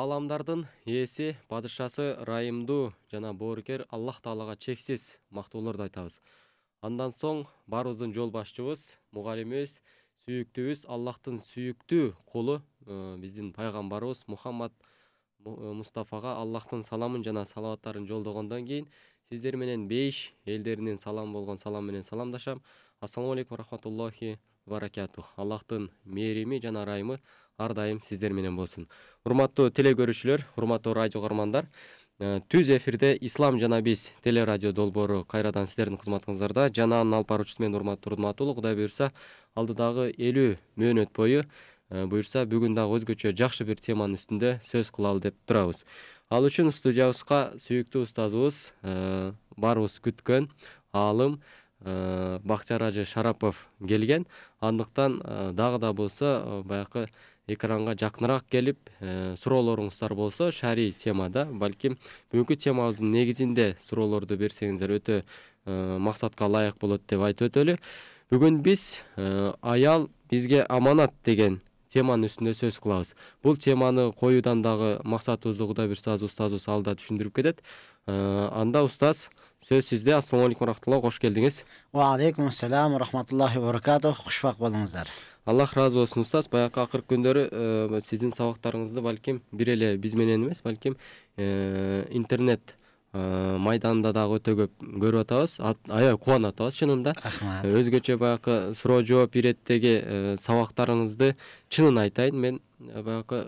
ааламдардын ээси падышасы ырайымдуу жана боорукер аллах таалага чексиз мактоолорду айтабыз андан соң баарыбыздын жол башчыбыз мугалимибиз сүйүктүүбүз аллахтын сүйүктүү кулу биздин пайгамбарыбыз мухаммад мустафага аллахтын саламын жана салаваттарын жолдогондон кийин сиздер менен бейиш элдеринин салам болгон салам менен саламдашам ассалому алейкум рахматуллахи баракату аллахтын мээрими жана ырайымы ар дайым сиздер менен болсун урматтуу телекөрүүчүлөр урматтуу радио көрмандар э, түз эфирде ислам жана биз телерадио долбоору кайрадан сиздердин кызматыңыздарда жана анын алып баруучусу мен урмат турдуматулу кудай буюрса алдыдагы элүү мөөнөт бою э, буюрса бүгүн дагы өзгөчө жакшы бир теманын үстүндө сөз кылалы деп турабыз ал үчүн студиябызга сүйүктүү устазыбыз э, баарыбыз күткөн аалым Э, бакчар ажы шарапов келген андыктан э, дагы да болсо э, баякы экранга жакыныраак келип суроолоруңуздар болсо шарий темада балким бүгүнкү темабыздын негизинде суроолорду берсеңиздер өтө максатка лайық болот деп айтып өтөлү бүгүн биз аял бизге аманат деген теманын үстүндө сөз кылабыз Бұл теманы коюудан дагы максатыбызды кудай буюрса азыр устазыбыз алда түшүндүрүп кетет анда устаз сөз сізде ассалаумағалейкум рахматулла қош келдіңіз уағалейкум ассалам рахматуллахи баракату хұшбақ болыңыздар аллах разы болсын ұстаз баяғы ақырғы күндері ә, сіздің сабақтарыңызды бәлкім бір эле бізменен емес бәлкім ә, интернет ә, э, майданында дағы өте көп көріп атабыз аябай кубанып атабыз чынында рахмат өзгөчө баягы суроо жооп иреттеги сабактарыңызды чынын айтайын мен баягы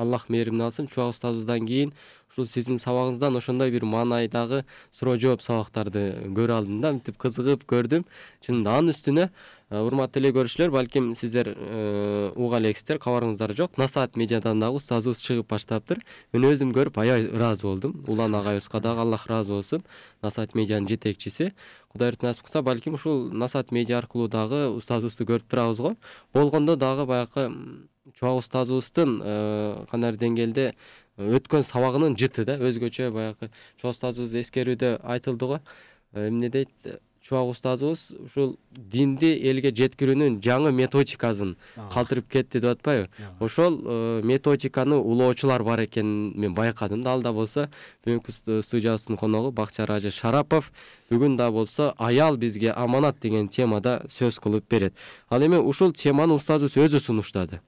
аллах мээримин алсын чубак устазыбыздан кийин ушул сиздин сабагыңыздан ошондой бир маанайдагы суроо жооп сабактарды көрө алдым да мынтип кызыгып көрдүм чынында анын үстүнө э, урматтуу эле көрүүчүлөр балким сиздер э, уга элексиздер кабарыңыздар жок насаат медиадан дагы устазыбыз чыгып баштаптыр мен өзүм көрүп аябай ыраазы болдум улан агайыбызга дагы аллах ыраазы болсун насаат медианын жетекчиси кудай насип кылса балким ушул насаат медиа аркылуу дагы устазыбызды көрүп турабыз го болгондо дагы баягы чубак устазыбыздын э, кандайдыр деңгээлде э, өткөн сабагынын жыты да өзгөчө баягы чубак ұстазыбыз эскерүүдө айтылды го э, эмне дейт чубак устазыбыз ушул динди элге жеткирүүнүн жаңы методикасын калтырып кетти деп атпайбы ошол методиканы улоочулар бар экенин мен байкадым да ал да болсо бүгүнкү студиябыздын коногу бакчаражы шарапов бүгүн да болсо аял бизге аманат деген темада сөз кылып берет ал эми ушул теманы устазыбыз өзү сунуштады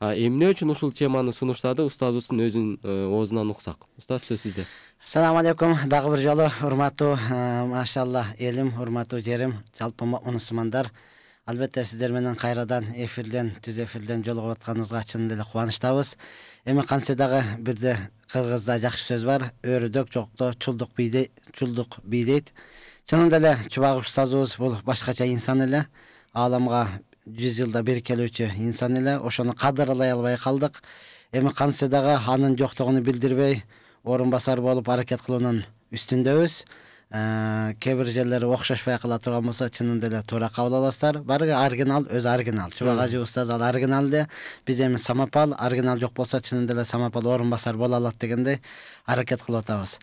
эмне үчүн ушул теманы сунуштады устазыбыздын өзүн э, оозунан уксак устаз сөз сизде ассаламу алейкум дагы бир жолу урматтуу э, машалла элим урматтуу жерим жалпы мусулмандар албетте сиздер менен кайрадан эфирден түз эфирден жолугуп атканыбызга чын эле кубанычтабыз эми кантсе дагы бирде кыргызда жакшы сөз бар өрүдөк жокто чулдук бий чулдук бий дейт чынында эле чубак устазыбыз бул башкача инсан эле ааламга жүз жылда бир келүүчү инсан эле ошону кадырлай албай калдык эми кантсе дагы анын жоктугун билдирбей орун басар болуп аракет кылуунун үстүндөбүз э, кээ бир жерлери окшошпой кала турган болсо чынында эле туура кабыл аласыздар баары оригинал өзү оригинал чубак ажы устаз ал оригинал эле биз эми самопал оригинал жок болсо чынында эле самопал орун басар боло алат дегендей аракет кылып атабыз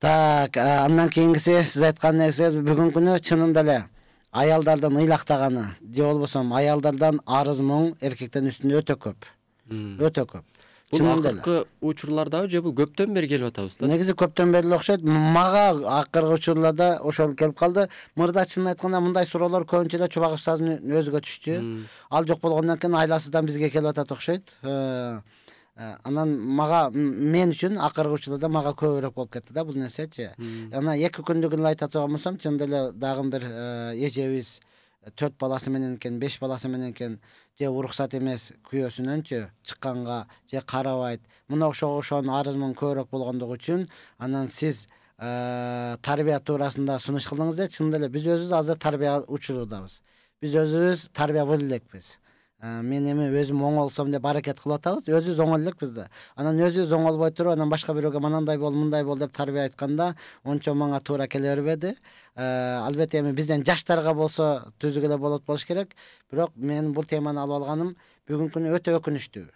так э, андан кийинкиси сиз айткан нерсе бүгүнкү күнү чынында эле аялдардын ыйлактаганы же болбосо аялдардан арыз муң эркектен үстүн өтө көп өтө көп бул акыркы учурлардабы же бул көптөн бери келип атабыз да негизи көптөн бери эле окшойт мага акыркы учурларда ошол келип калды мурда чынын айтканда мындай суроолор көбүнчө эле чубак устаздын өзүгө түштү ал жок болгондон кийин айласыздан бизге келип атат окшойт э, Э, анан мага мен үчүн акыркы учурда мага көбүрөөк болуп кетти да бул нерсечи анан эки күндүгүн эле айта турган болсом чынында эле дагы бир э, эжебиз төрт баласы менен экен беш баласы менен экен же уруксат эмес күйөөсүнөнчү чыкканга же карабайт мына ошого окшогон арызмын көбүрөөк болгондугу үчүн анан сиз э, тарбия туурасында сунуш кылдыңыз да чынында эле биз өзүбүз азыр тарбия учурудабыз биз өзүбүз тарбия бөлө элекпиз Э, мен эми өзүм оң деп аракет кылып атабыз өзүбүз оңол элекпиз да анан өзүбүз оң туруп анан башка бирөөгө мынандай бол мындай бол деп тарбия айтканда ончо мага туура келе бербеди э, албетте эми бизден жаштарга болсо түзүк эле болот болуш керек бирок мен бул теманы алып алганым бүгүнкү күнү өтө өкүнүчтүү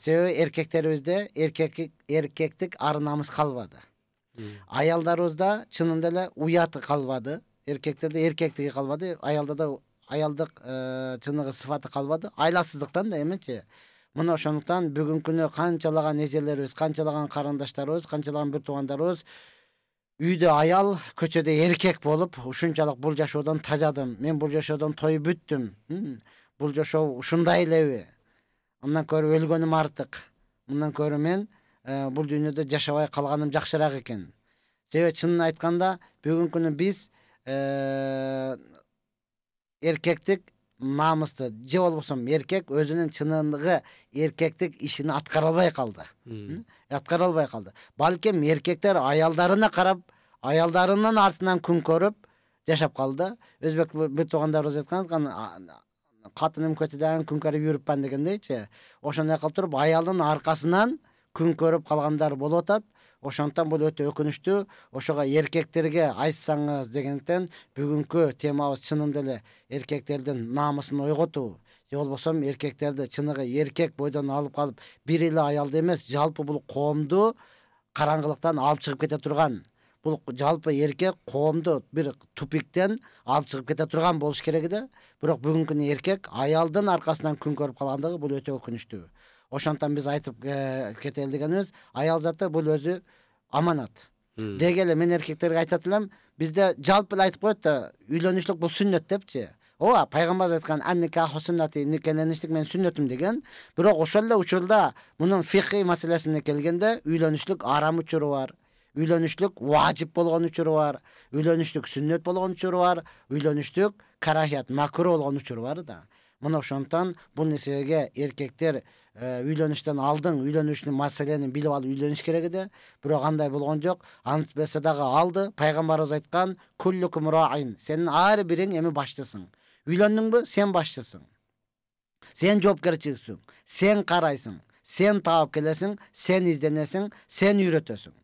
себеби эркектерибизде еркектік эркектик ар намыс калбады аялдарыбызда чынында эле уяты калбады эркектерде эркектиги калбады аялдарда аялдық э, тынығы сыпаты қалбады айласыздықтан да эмечи мына ошондуктан бүгүнкү күнү канчалаган эжелерибиз канчалаган карандаштарыбыз канчалаган бир туугандарыбыз үйдө аял көчөдө эркек болуп ушунчалык бул жашоодон тажадым мен бул жашоодон тоюп бүттүм бул жашоо ушундай элеби андан көрө өлгөнүм артык мындан көрө мен э, бул дүйнөдө жашабай калганым жакшыраак экен себеби чынын айтканда бүгүнкү күнү биз э, эркектик намысты же болбосо эркек өзүнүн чыныгы эркектик ишин аткара албай калды аткара албай калды балким эркектер аялдарына карап аялдарынын артынан күн көрүп жашап калды өзбек бир туугандарыбыз айткан катыным көтүдөн күн көрүп жүрүпмүн дегендейчи ошондой кылып туруп аялдын аркасынан күн көрүп калгандар болуп атат ошондуктан бул өтө өкүнүчтүү ошого эркектерге айтсаңыз дегендиктен бүгүнкү темабыз чынында эле эркектердин намысын ойготуу же болбосо эркектерди чыныгы эркек бойдон алып калып бир эле аялды эмес жалпы бул коомду караңгылыктан алып чыгып кете турган бул жалпы эркек коомду бир тупиктен алып чыгып кете турган болуш керек эле бирок бүгүнкү эркек аялдын аркасынан күн көрүп калгандыгы бул өтө өкүнүчтүү ошондуктан биз айтып э, кетели дегенибиз аял заты бул өзү аманат деги эле мен эркектерге айтат элем бизде жалпы эле айтып коет да үйлөнүшлүк бул сүннөт депчи ооба пайгамбарыбыз айткан ан никаху суннати никелеништик менин сүннөтүм деген бирок ошол эле учурда мунун фихи маселесине келгенде үйлөнүшлүк арам учуру бар үйлөнүштүк важип болгон учуру бар үйлөнүштүк сүннөт болгон учуру бар үйлөнүштүк карахият макру болгон учуру бар да мына ошондуктан бул нерсеге эркектер ә, үйлөніштен алдың үйлөнүшнүн маселени билип алып үйлөнүш керек эди бирок андай болгон жок антпесе дагы алды пайгамбарыбыз айткан күллүкүм раин сенин ар бириң эми башчысың үйлөндүңбү сен башчысың сен жоопкерчиликсиң сен карайсың сен таап келесиң сен изденесиң сен үйрөтөсүң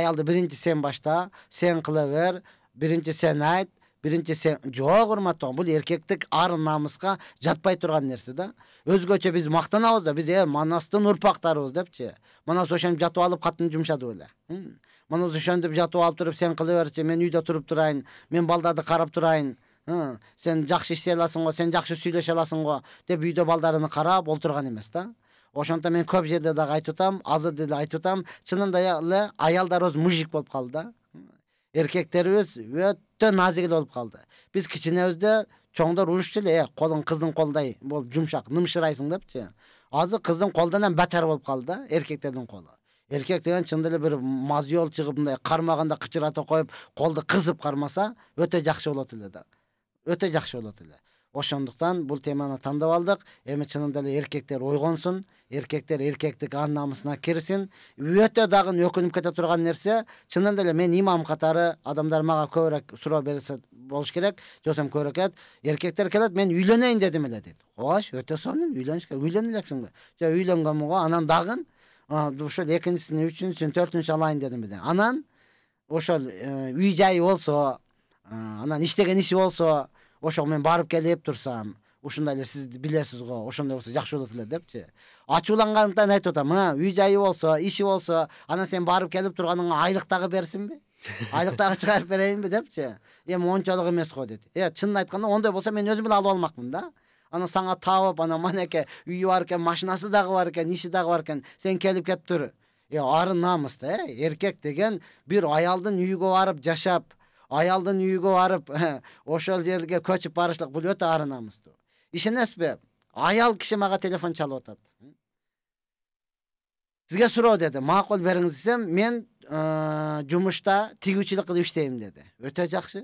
аялды биринчи сен башта сен кыла бер биринчи сен айт биринчи сен жок урматтуу бул эркектик ар намыска жатпай турган нерсе да өзгөчө биз мактанабыз да биз э манастын урпактарыбыз депчи манас ошентип жатып алып катын жумшады беле манас ошентип жатып алып туруп сен кыла берчи мен үйдө туруп турайын мен балдарды карап турайын сен жакшы иштей аласың го сен жакшы сүйлөшө аласың го деп үйдө балдарын карап олтурган эмес да ошондуктан мен көп жерде дагы айтып атам азыр деле айтып атам чынында эле аялдарыбыз мужик болуп калды да эркектерибиз өтө назик эле болуп калды биз кичинебизде чоңдор урушчу эле э колуң кыздын колундай болуп жумшак нымшырайсың депчи азыр кыздын колунан эми батар болуп калды да эркектердин колу эркек деген чынында эле бир мазьол чыгып мындай кармаганда кычырата коюп колду кысып кармаса өтө жакшы болот эле да өтө жакшы болот эле ошондуктан бул теманы тандап алдык эми чынында эле эркектер ойгонсун эркектер эркектик ан намысына кирсин өтө дагы өкүнүп кете турган нерсе чынында эле мен имам катары адамдар мага көбүрөөк суроо берсе болуш керек же болбосо көбүрөөк келет эркектер келет мен үйлөнөйүн дедим эле дейт кош өтө сонун үйлөнүш керек үйлөнө элексиң же үйлөнгөнмүн го анан дагы ошол экинчисин үчүнчүсүн төртүнчүсүн алайын дедим эле анан ошол үй жайы болсо анан иштеген иши болсо ошого мен барып келип турсам ушундай эле сиз билесиз го ошондой болсо жакшы болот эле депчи айтып атам үй жайы болсо иши болсо анан сен барып келип турганыңа айлык дагы берсинби айлык дагы чыгарып берейинби депчи эми ончолук эмес го дейт э чынын айтканда ондой болсо мен өзүм эле алып алмакмын да анан сага таап анан манеке үйү бар экен машинасы дагы бар экен иши дагы бар экен сен келип э ары намыс да э эркек деген бир аялдын үйүгө барып жашап аялдын үйүгө барып ошол жерге көчүп барышлык бул өтө ары намыстуу ишенесизби аял киши мага телефон чалып атат сизге суроо деди макул бериңиз десем мен жумушта тигүүчүлүк кылып иштейм деди өтө жакшы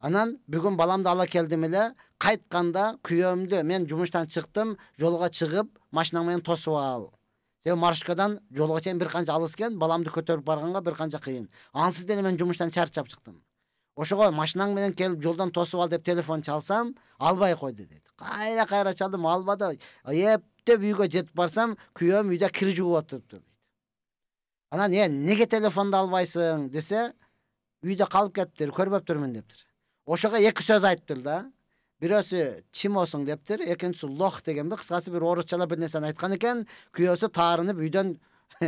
анан бүгін баламды ала келдим эле кайтканда күйөөмдү мен жумуштан чыктым жолго чыгып машинаң менен тосуп ал себеби маршруткадан жолго чейин бир канча алыс экен баламды көтөрүп барганга бір канча кыйын ансыз деле мен жумуштан чарчап чыктым ошого машинаң менен келип жолдон тосуп ал деп телефон чалсам албай койду дейт кайра кайра чалдым албады эптеп үйгө жетип барсам күйөөм үйдө кир жууп отуруптур анан э эмнеге телефонду албайсың десе үйдө калып кетиптир көрбөптүрмүн дептир ошого эки сөз айттыр да бирөөсү чимосуң дептир экинчиси лох дегенби кыскасы бир орусчалап бир нерсени айткан экен күйөөсү таарынып үйдөн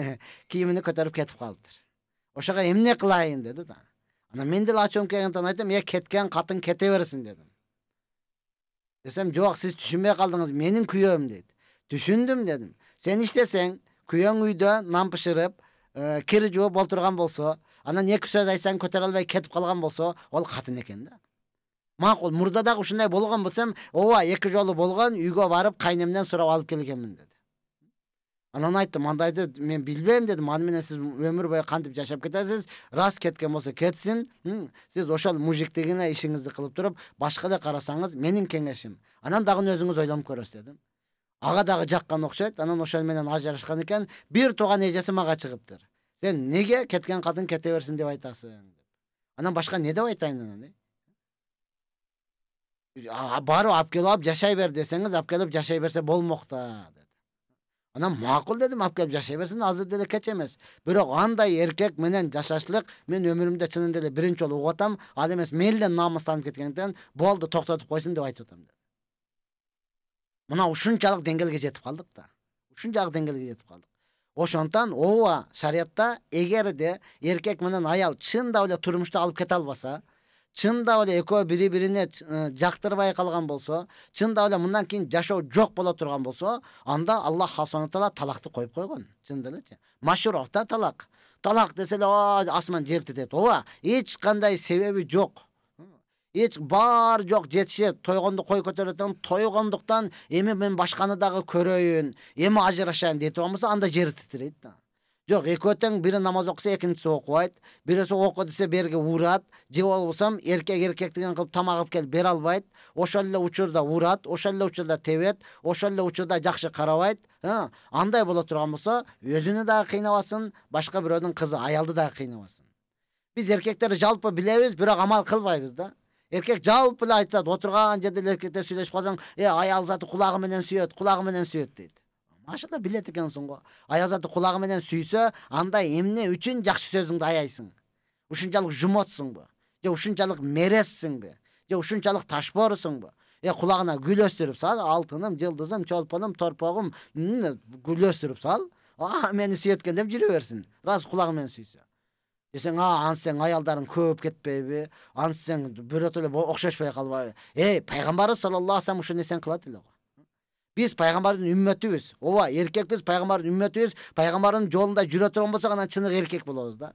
кийимин көтөрүп кетип калыптыр ошого эмне кылайын деди да анан мен деле ачуум келгендиктен айтам э кеткен катын кете берсин дедим десем жок сиз түшүнбөй калдыңыз менин күйөөм дейт түшүндүм дедим сен иштесең күйөөң үйдө нан пышырып кир жууп отурган болсо анан эки сөз айтсаң көтөрө албай кетип калган болсо ол катын экен да макул мурда дагы ушундай болгон ооба эки жолу болгон үйгө барып кайнемден сурап алып келгенмин деди анан айттым андайды мен билбейм дедим аны менен сиз өмүр бою кантип жашап кетесиз раз кеткен болсо кетсин сиз ошол мужиктигине ишиңизди кылып туруп башка эле карасаңыз менин кеңешим анан дагы өзүңүз ойлонуп көрөсүз дедим ага дагы жаккан окшойт анан ошону менен ажырашкан экен бир тууган эжеси мага чыгыптыр сен неге кеткен катын кете берсин деп айтасың деп анан башка эмне деп айтайын анан э? барып алып келип алып жашай бер десеңиз алып келип жашай берсе болмок да анан макул дедим алып келип жашай берсин азыр деле кеч эмес бирок андай эркек менен жашашлык мен өмүрүмдө чынында эле биринчи жолу угуп атам ал эмес мелден намыстанып кеткендиктен болду токтотуп койсун деп айтып атам мына ушунчалык деңгээлге жетип калдык да ушунчалык деңгээлге жетип калдык ошондуктан ооба шариятта эгерде эркек менен аял чындап эле турмушту алып кете албаса чындап эле экөө бири бирине э, жактырбай калган болсо чындап эле мындан кийин жашоо жок боло турган болсо анда аллах субхана таала талакты коюп койгон чынында элечи машрух да талак талак десе эле асман жер титирейт ооба эч кандай себеби жок эч баары жок жетишет тойгонду кой көтөрөт атам тойгондуктан эми мен башканы дагы көрөйүн эми ажырашайын дей турган болсо анда жер титирейт да жок экөө тең бири намаз окуса экинчиси окубайт бирөөсү оку десе берге урат же болбосо эркек эркек деген кылып тамак алып келип бере албайт ошол эле учурда урат ошол эле учурда тебет ошол эле учурда жакшы карабайт андай боло турган болсо өзүнү дагы кыйнабасын башка бирөөнүн кызы аялды дагы кыйнабасын биз эркектер жалпы билебиз бирок амал кылбайбыз да эркек жалпы эле айтат отурган жерде эле эркектер сүйлөшүп калсаң э аял заты кулагы менен сүйөт кулагы менен сүйөт дейт машалла билет экенсиң го аязаты кулагы менен сүйсө анда эмне үчүн жакшы сөзүңдү аяйсың ушунчалык жумотсуңбу же ушунчалык мерезсиңби же ушунчалык ташборусуңбу э кулагына гүл өстүрүп сал алтыным жылдызым чолпонум торпогум гүл өстүрүп сал а мени сүйөт экен деп жүрө берсин раз кулагы менен сүйсө десең а анда сенин аялдарың көп кетпейби анда сең эле окшошпой калбайбы эй пайгамбарыбыз саллаллаху алейхи вассалам нерсени кылат эле го биз пайғамбардын үммөтүбүз ооба эркекпиз пайгамбардын үммөтүбүз пайгамбардын жолунда жүрө турган болсок анан чыныгы эркек болобуз да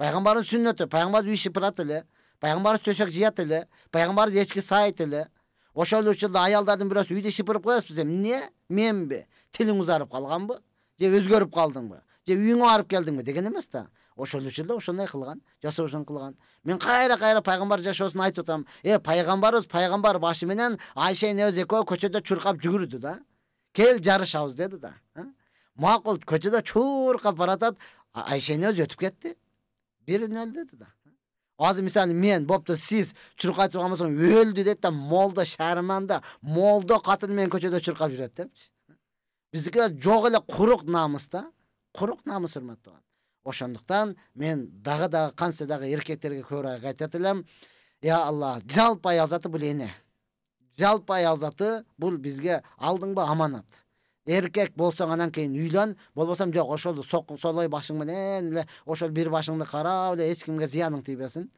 пайгамбардын сүннөтү пайгамбарыбыз үй шыпырат эле пайгамбарыбыз төшөк жыят эле пайгамбарыбыз эчки сайт эле ошол эле учурда аялдардын бирөөсү үйдү шыпырып коесузбуз эмне менби тилиң узарып калганбы же өзгөрүп калдыңбы же үйүңө барып келдиңби деген эмес да ошол үчүн да ошондой кылган жашоосун кылган мен кайра кайра пайгамбар жашоосун айтып атам э пайгамбарыбыз пайгамбар башы менен айша энебиз экөө көчөдө чуркап жүгүрдү да кел жарышабыз деди да макул көчөдө чуркап баратат айша энебиз өтүп кетти бир нөл деди да азыр мисалы мен бопту сиз чуркай турган болсоң өлдү дейт да молдо шаарманда молдо катын менен көчөдө чуркап жүрөт депчи биздики жок эле курук намыс да курук намыс урматтуу ошондуктан мен дагы дагы канча дагы эркектерге көбүрөөк айтат элем я алла жалпы аял заты бул эне жалпы аял заты бул бизге алдыңбы аманат эркек болсоң анан кийин үйлөн болбосом жок ошол солой башың менен эле ошол бир башыңды карап эле эч кимге зыяның тийбесин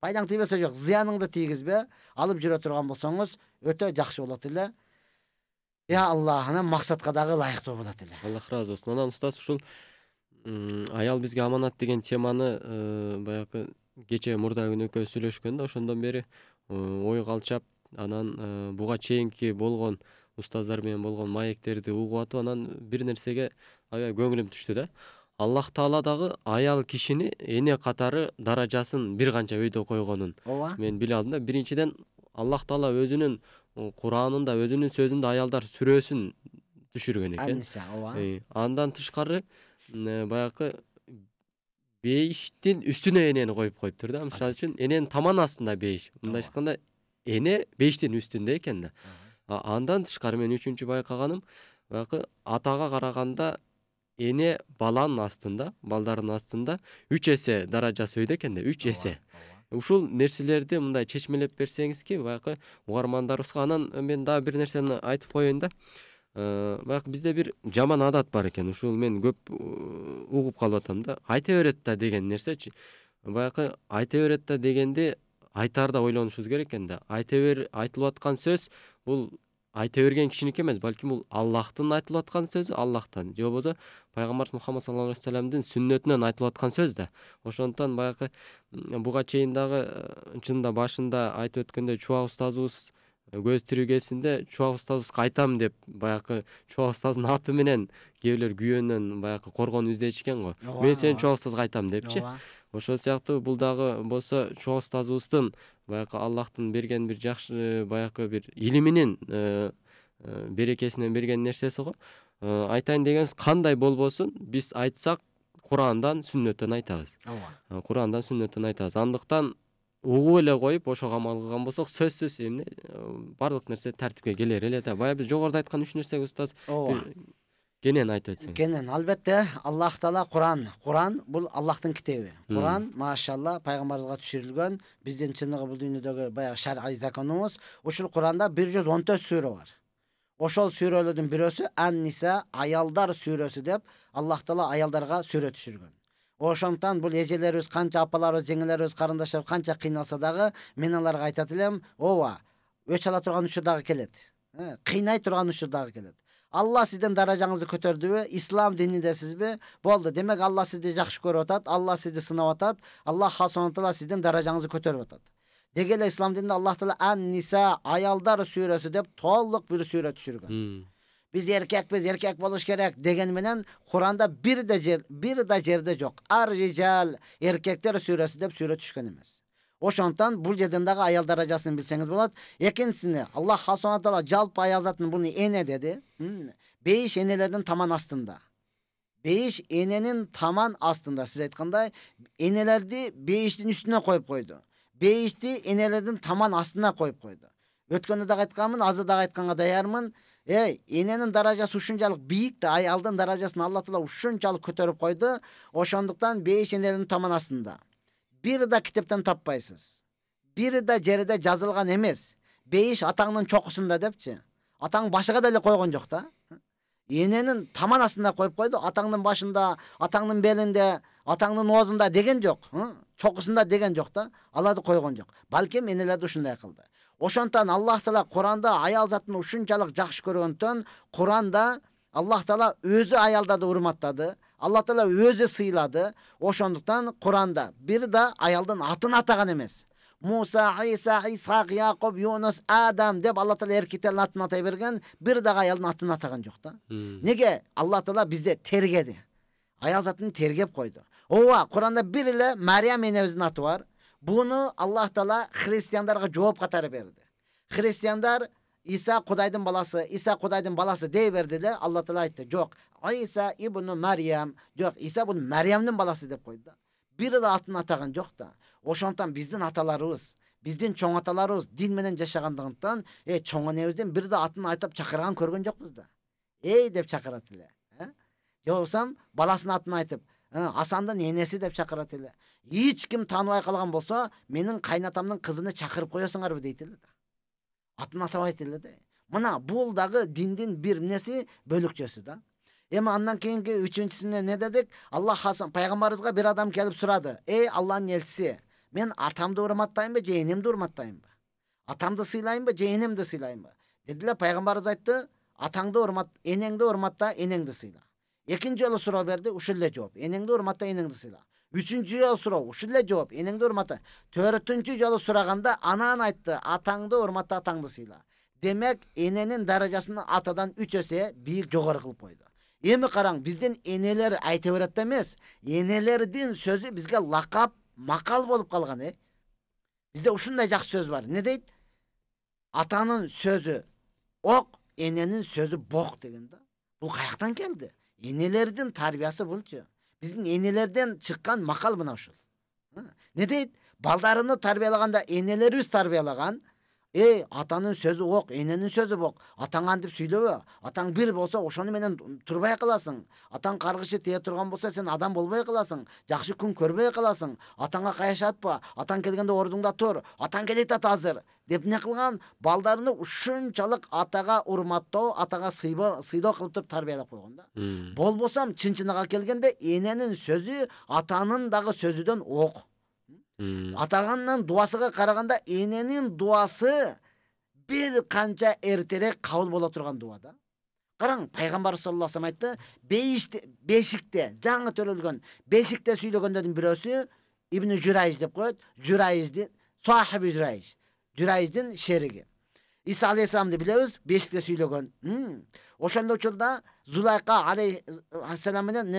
пайдаң тийбесе жок зыяныңды тийгизбе алып жүрө турган болсоңуз өтө жакшы болот эле я алла анан максатка дагы ылайыктуу болот эле аллах ыраазы болсун анан устаз ушул аял бизге аманат деген теманы э, баягы кече мурда күнү экөөбүз сүйлөшкөндө ошондон бери э, ой калчап анан э, буга чейинки болгон устаздар менен болгон маектерди угуп атып анан бир нерсеге аябай көңүлүм түштү да аллах таала дагы аял кишини эне катары даражасын бир канча өйдө койгонун ооба мен биле алдым да биринчиден аллах таала өзүнүн куранында өзүнүн сөзүндө аялдар сүрөсүн түшүргөн экен ооба андан тышкары Э, баягы бейиштин үстүнө энени коюп коюптур да мисалы үчүн эненин таман астында бейиш мындайча айтканда эне бейиштин үстүндө экен да андан тышкары мен үчүнчү байкаганым баягы атага караганда эне баланын астында балдардын астында үч эсе даражасы өйдө экен да үч эсе ушул нерселерди мындай чечмелеп берсеңизки баягы угармандарыбызга анан э, мен дагы бир нерсени айтып коеюн да баягы бизде бир жаман адат бар экен ушул мен көп угуп калып атам да айта берет да деген нерсечи баякы айта берет да дегенди айтаарда ойлонушубуз керек экен да айта бер айтылып аткан сөз бул айта берген кишиники эмес балким бул аллахтын айтылып аткан сөзү аллахтан же болбосо пайгамбарыбыз мухаммад саллаллаху алейхи вассаламдын сүннөтүнөн айтылып аткан сөз да ошондуктан баягы буга чейин дагы чынында башында айтып өткөндөй чубак устазыбыз көз тиргесинде чубак устазыбызга айтам деп баягы чубак устаздын аты менен кээ бирлер күйөөнөн баягы коргону издечү экен го мен сени чубак устазга айтам депчи ошол сыяктуу бул дагы болсо чубак устазыбыздын баягы аллахтын берген бир жакшы э, баягы бир илиминин э, э, берекесинен берген нерсеси го айтайын дегенибиз кандай болбосун биз айтсак курандан сүннөттөн айтабыз ооба курандан сүннөттөн айтабыз андыктан угуп эле коюп ошого амал кылган болсок сөзсүз эмне э, баардык нерсе тартипке келер эле да баягы биз жогоруда айткан үч нерсеге устаз ооба кенен айтып өтсөңүз кенен албетте аллах таала куран куран бул аллахтын китеби куран машалла пайгамбарыбызга түшүрүлгөн биздин чыныгы бул дүйнөдөгү баягы шарый законубуз ушул куранда бир жүз он төрт сүрө бар ошол сүрөлөрдүн бирөөсү ан ниса аялдар сүрөсү деп аллах таала аялдарга сүрө түшүргөн ошондуктан бул эжелерибиз канча апаларыбыз жеңелерибиз карындаштарыбыз канча кыйналса дагы мен аларга айтат элем ооба өч ала турган учур дагы келет э, кыйнай турган учур дагы келет алла сиздин даражаңызды көтөрдүбү ислам дининдесизби болду демек алла сизди жакшы көрүп атат алла сизди сынап атат алла субхана таала сиздин даражаңызды көтөрүп атат деги эле ислам дининде аллах таала ан ниса аялдар сүрөсү деп толук бир сүрө түшүргөн biz erkek biz erkek boluş gerek degen bilen Kur'an'da bir de bir de cerde yok. Ar rical erkekler suresi dep sure düşkön emas. Oşondan bu jedindagi ayal darajasini bilseniz bolat. Ekinchisini Allah Subhanahu taala jalp ayal zatını bunu ene dedi. Hmm. Beyiş enelerden taman astında. Beyiş enenin taman astında siz aytqanday enelerdi beyişin üstüne koyup koydu. Beyişti enelerin taman astına koyup koydu. Ötkönde de aytqanmın, azı da aytqanga dayarmın. эй эненин даражасы ушунчалык бийик да аялдын даражасын алла таала ушунчалык көтөрүп койду ошондуктан эненин таманасында бир да китептен таппайсыз бир да жерде жазылган эмес бейиш атаңдын чокусунда депчи атаң башыга деле койгон жок да эненин таманасында коюп койду атаңдын башында атаңдын белинде атаңдын оозунда деген жок чокусунда деген жок да аларды койгон жок балким энелерди ушундай кылды ошондуктан аллах таала куранда аял затын ушунчалык жакшы көргөндүктөн куранда аллах таала өзү аялдарды урматтады Аллах таала өзү сыйлады ошондуктан куранда бир да аялдын атын атаган эмес муса иса исхак якуб юнус адам деп алла таала эркектердин атын атай берген бир да аялдын атын атаган жок да неге Аллах таала бизди тергеди аял затын тергеп койду ооба куранда бир эле мариям энебиздин аты бар Бұны Аллах таала христиандарға жооп катары берди. Христиандар Иса құдайдың баласы, Иса құдайдың баласы дей берди де, Алла Таала айтты: "Жок, Иса ибн Марьям, жоқ Иса бун Марьямдын баласы" деп қойды. да. Бири да атын атаган жок да. Ошондон биздин аталарыбыз, биздин чоң аталарыбыз дин менен жашағандығынтан э, чоң энебиздин бир да атын айтып чакырган көргөн жокпуз да. Эй деп чакырат эле, э? Же баласынын атын айтып, асанды ненесі деп шақырады еле ешкім танымай қалған болса менің қайнатамның қызыны шақырып қоясыңар ба дейді еле атын атап айтты да мына бұл дағы диндин бір несі бөлікшесі да эми андан кейінгі үчүнчүсүнө не дедик аллах хасан пайгамбарыбызга бир адам келіп сұрады эй алланын элчиси мен атамды ба же энемди ба атамды ба же энемди ба деди эле пайгамбарыбыз айтты атаңды урмат энеңди урматта энеңди сыйла экинчи жолу суроо берди ушул эле жооп энеңди урматта энеңди сыйла үчүнчү жолу суроо ушул эле жооп энеңди урматта төртүнчү жолу сураганда анаң айтты атаңды урматта атаңды сыйла демек эненин даражасын атадан үч эсе бийик жогору кылып койду эми караң биздин энелер айта берет да эмес энелердин сөзү бизге лакап макал болуп калган э бизде ушундай жакшы сөз бар эмне дейт атанын сөзү ок эненин сөзү бок деген да бул каяктан келди энелердин тарбиясы булчу биздин энелерден чыккан макал мына ушул эмне дейт балдарыны тарбиялаганда энелерибиз тарбиялаган ей атаның сөзі оқ ененің сөзі боқ атаңан деп сүйлөбө атаң бир болса ошону менен турбай каласың атаң каргышы тие турган болсо сен адам болбой каласың жакшы күн көрбөй каласың атаңа атпа, атаң келгенде ордуңда тур атаң келет ата азыр деп эмне кылган балдарыны ушунчалык атага урматтоо атага сыйдоо кылып тарбиялап койгон да болбосом чын келгенде эненин сөзү атанын дагы сөзүдөн ок атағаннан дуасыға қарағанда ененің дуасы бір қанша ертерек қабыл бола тұрған дуа да қараң пайғамбар саллаллаху алейхи айтты бейіште, бесікте жаңа төрелген бесікте сөйлегендердің біреусі ибн жүрайж деп қояды жүрайжді сахиби жүрайж жүрайждің шерігі иса алейхисаламды білеміз бесікте сөйлеген ошондо учурда зулайқа алейхисалам э, менен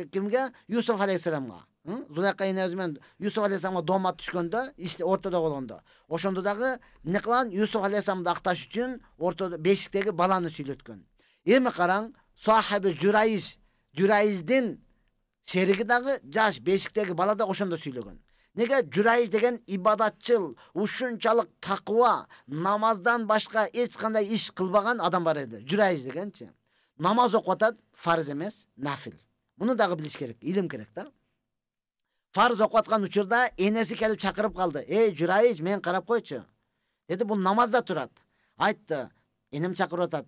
э, кимге юсуф алейхисаламга зулайха эне юсуф алейхисаламга доомат түшкөндө иш ортодо болгондо ошондо дагы эмне кылган юсуф алейхисаламды акташ үчүн ортодо бешиктеги баланы сүйлөткөн эми караң сахаби журайиш жураиздин шериги дагы жаш бешиктеги бала да ошондо сүйлөгөн неге журайиз деген ибадатчыл ушунчалык такыба намаздан башка эч кандай иш кылбаган адам бар эди журайиз дегенчи намаз окуп атат фарз эмес нафил муну дагы билиш керек илим керек да farz okuyatkan uçurda enesi kelip çakırıp kaldı. Ey cürayiç men karap koyçu. Dedi bu namazda turat. Ayttı. Enim çakır otat.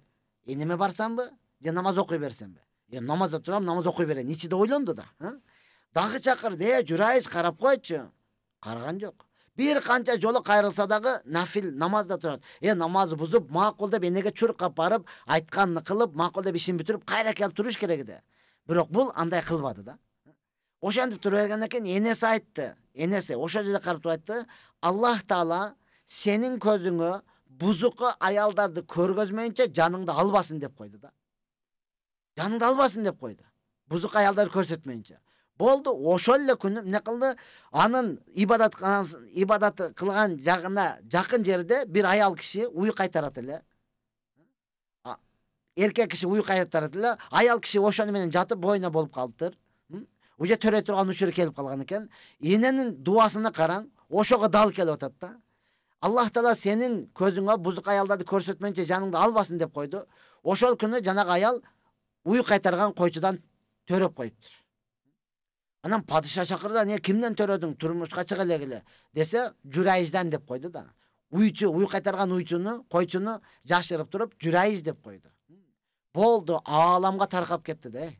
Enime barsam bu? Ya namaz okuy bersem bu. Ya namazda turam namaz okuy beren. İçi de oylandı da. Ha? Dağı çakır de cürayiç karap koyçu. Kargan yok. Bir kanca yolu kayırılsa dağı nafil namazda turat. E namaz buzup makulda benege çürk kaparıp aytkanını kılıp makulda bir işini bitirip kayra kelip turuş kerekide. Birok bul anday kılmadı da. ошентип тура бергенден кийин энеси айтты энеси ошол жерде туруп айтты аллах таала сенин көзүңө бузуку аялдарды көргөзмөйүнчө жаныңды албасын деп койду да жаныңды албасын деп койду бузук аялдарды көрсөтмөйүнчө болду ошол эле күнү эмне кылды анын ибадатканасын ибадат кылган жагына жакын жерде бир аял киши уй кайтарат эле эркек киши уй кайтарат эле аял киши ошону менен жатып бойуна болуп калыптыр уже төре турган учур келип калган экен эненин дубасына караң ошого дал келип атат да аллах таала сенин көзүңө бузук аялдарды көрсөтмөйүнчө жаныңды албасын деп койду ошол күнү жанагы аял уй кайтарган койчудан төрөп коюптур анан падыша чакырды эмне кимден төрөдүң турмушка чыга элегиле десе журайиждан деп койду да уйчу уй кайтарган уйчуну койчуну жашырып туруп журайж деп койду болду ааламга таркап кетти да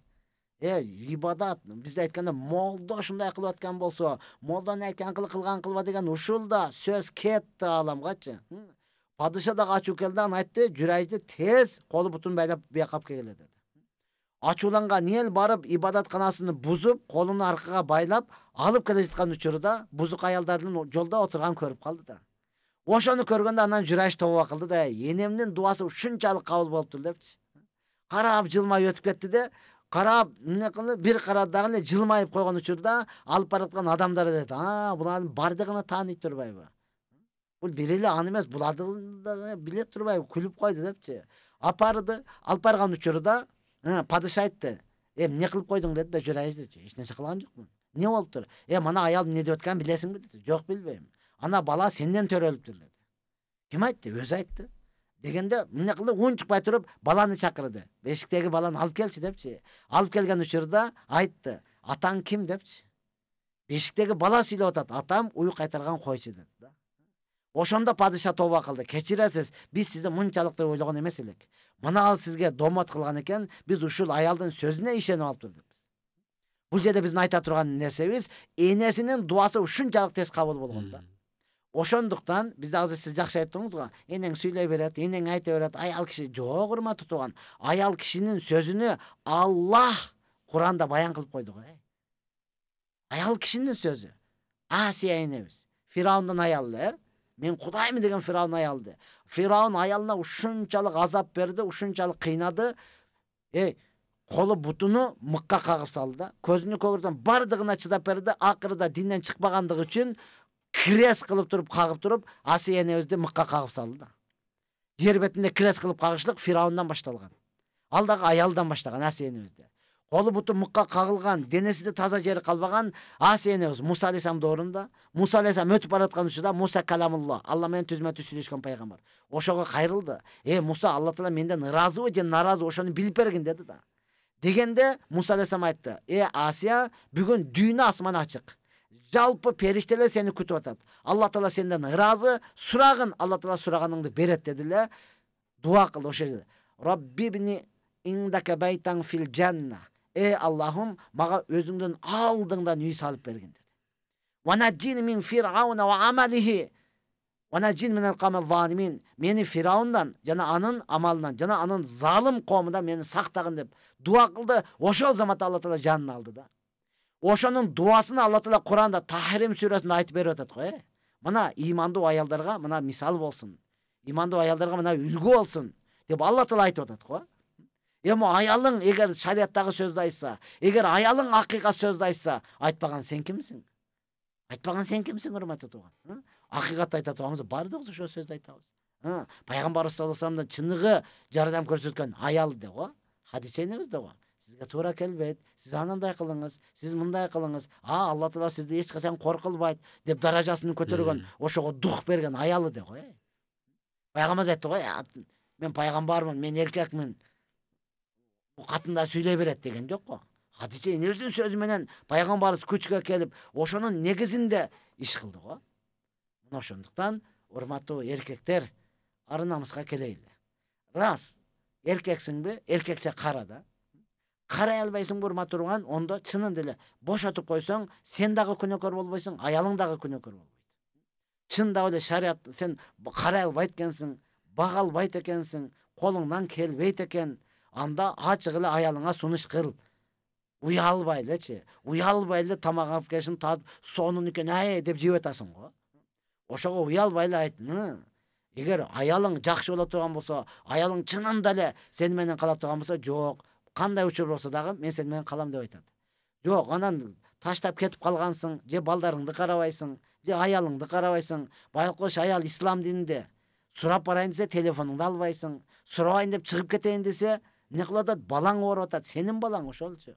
э ибадат бизде айтканда молдо ушундай кылып аткан болсо айтқан қылы қылған кылба деген ушул да сөз кетти ааламгачы падыша да ачу келді ана айтты жүрайды тез қолы бутун байлап бияка алып келгиле деди ачууланган эл барып ибадатканасыны бузуп қолын арқаға байлап алып келе жаткан учурда бузук аялдардың жолда отурганын көріп қалды да ошону көргенде анан жүрайыш тоба қылды да энемдин дубасы ушунчалык кабыл болуптур депчи қарап жылмайып өтіп кетті де карап эмне кылып бир карады дагы эле жылмайып койгон учурда алып бараткан адамдар айтат а булардын баардыгына тааныйт турбайбы бул бир эле аны эмес буларды билет турбайбы күлүп койду депчи апарды алып барган учурда падыша айтты эмне кылып койдуң деди да журай дечи эч нерсе кылган жокмун эмне болуптур э мына аял эмне деп атканын билесиңби деди жок билбейм ана бала сенден төрөлүптүр деди ким айтты өзү айтты дегенде мына қылды унчукпай туруп тұрып баланы чакырды бесіктегі баланы алып келчи депчи алып келген учурда айтты атаң кім депчи бесіктегі бала сүйлөп атат атам уй кайтарган койчу деді да ошондо падыша тооба кылды кечиресиз биз сизди мынчалык деп ойлогон эмес элек мына ал сизге домат кылган экен биз ушул аялдын сөзүнө ишенип алыптыр деп бул жерде биздин айта турган нерсебиз энесинин дубасы ушунчалык тез кабыл болгон да ошондуктан бизде азыр сиз жакшы го энең сүйлөй берет энең айта берет аял киши жок урматтуу тууган аял кишинин сөзүнө аллах куранда баян кылып койду го э аял кишинин сөзү асия энебиз фираундун аялы э мен кудаймын деген фираун аялды фираун аялына ушунчалык азап берди ушунчалык кыйнады эй колу бутуну мыкка кагып салды да көзүнө көгүрдөн баардыгына чыдап берди акырында динден чыкпагандыгы үчүн крест қылып тұрып қағып тұрып асияны өзді мыққа қағып салды да жер бетінде крест қылып қағышылық фирауннан башталған ал дагы аялдан баштаган асияны өзді колу буту мыкка кагылган денесинде таза жері калбаган асияны өзі муса алейхисалам доорунда муса алейхисалам өтүп бараткан учурда муса каламулла алла менен түзмө түз сүйлөшкөн пайгамбар ошого кайрылды е муса алла тағала менден ыраазыбы же наразы ошоны біліп берген деді да дегенде муса алейхисалам айтты э асия бүгін дүйнө асман ашық жалпы периштелер сени күтіп атат алла таала сенден разы сурагын алла таала сұрағаныңды берет деди эле дуа қылды осы жерде роббибни индака байтан фил жанна аллахым мага өзүңдүн алдыңдан үй салып бергин деді. ванажин мин фирауна ва амалихи фираундан жана анын амалынан жана анын залым қомыдан мені сақтағын деп дуа қылды ошол заматта алла таала жанын алды да ошонун дубасын алла таала куранда тахрим сүрөсүндө айтып берип атат го э мына ыймандуу аялдарга мына мисал болсун ыймандуу аялдарга мына үлгү болсун деп алла таала айтып атат го эми аялың эгер шариаттагы сөздү айтса эгер аялың акыйкат сөздү айтса айтпаган сен кимсиң айтпаган сен кимсиң урматтуу тууган акыйкатты айта турганбыз баардыгыбыз ошол сөздү айтабыз пайгамбарыбыз саллаллаху алейхи вассаламдын чыныгы жардам көрсөткөн аял да го хадиче энебиз да го сізге туура келбейт сиз анандай кылыңыз сиз мындай кылыңыз а алла таала сізді ешқашан качан деп даражасын көтерген ошоға дух берген аялы де ғой пайғамбарымыз айтты ғой мен пайғамбармын мен эркекмин катындар сөйлей береді деген жоқ қой хадиша өзінің сөзү менен пайгамбарыбыз келіп ошоның негізінде негизинде қылды ғой го мына ошондуктан урматтуу эркектер ар намыска келейли ырас эркексиңби эркекче кара да карай албайсың бурма турган ондо чынында эле бошотуп койсоң сен дагы күнөөкөр болбойсуң аялың дагы күнөөкөр болбойт чындап эле шарият сен карай албайт экенсиң бага албайт экенсиң колуңдан келбейт экен анда ачык эле аялыңа сунуш кыл уялбай элечи уялбай эле тамак алып келишин тартып сонун экен ай деп жеп атасың го ошого уялбай эле айт эгер ә? аялың жакшы боло турган болсо аялың чынында эле сени менен кала турган болсо жок кандай учур болсо дагы мен сени менен калам деп айтат жок анан таштап кетип калгансың же балдарыңды карабайсың же аялыңды карабайсың байкош аял ислам дининде сурап барайын десе телефонуңду албайсың сурабайын деп чыгып кетейин десе эмне кылып атат балаң ооруп атат сенин балаң ошолчу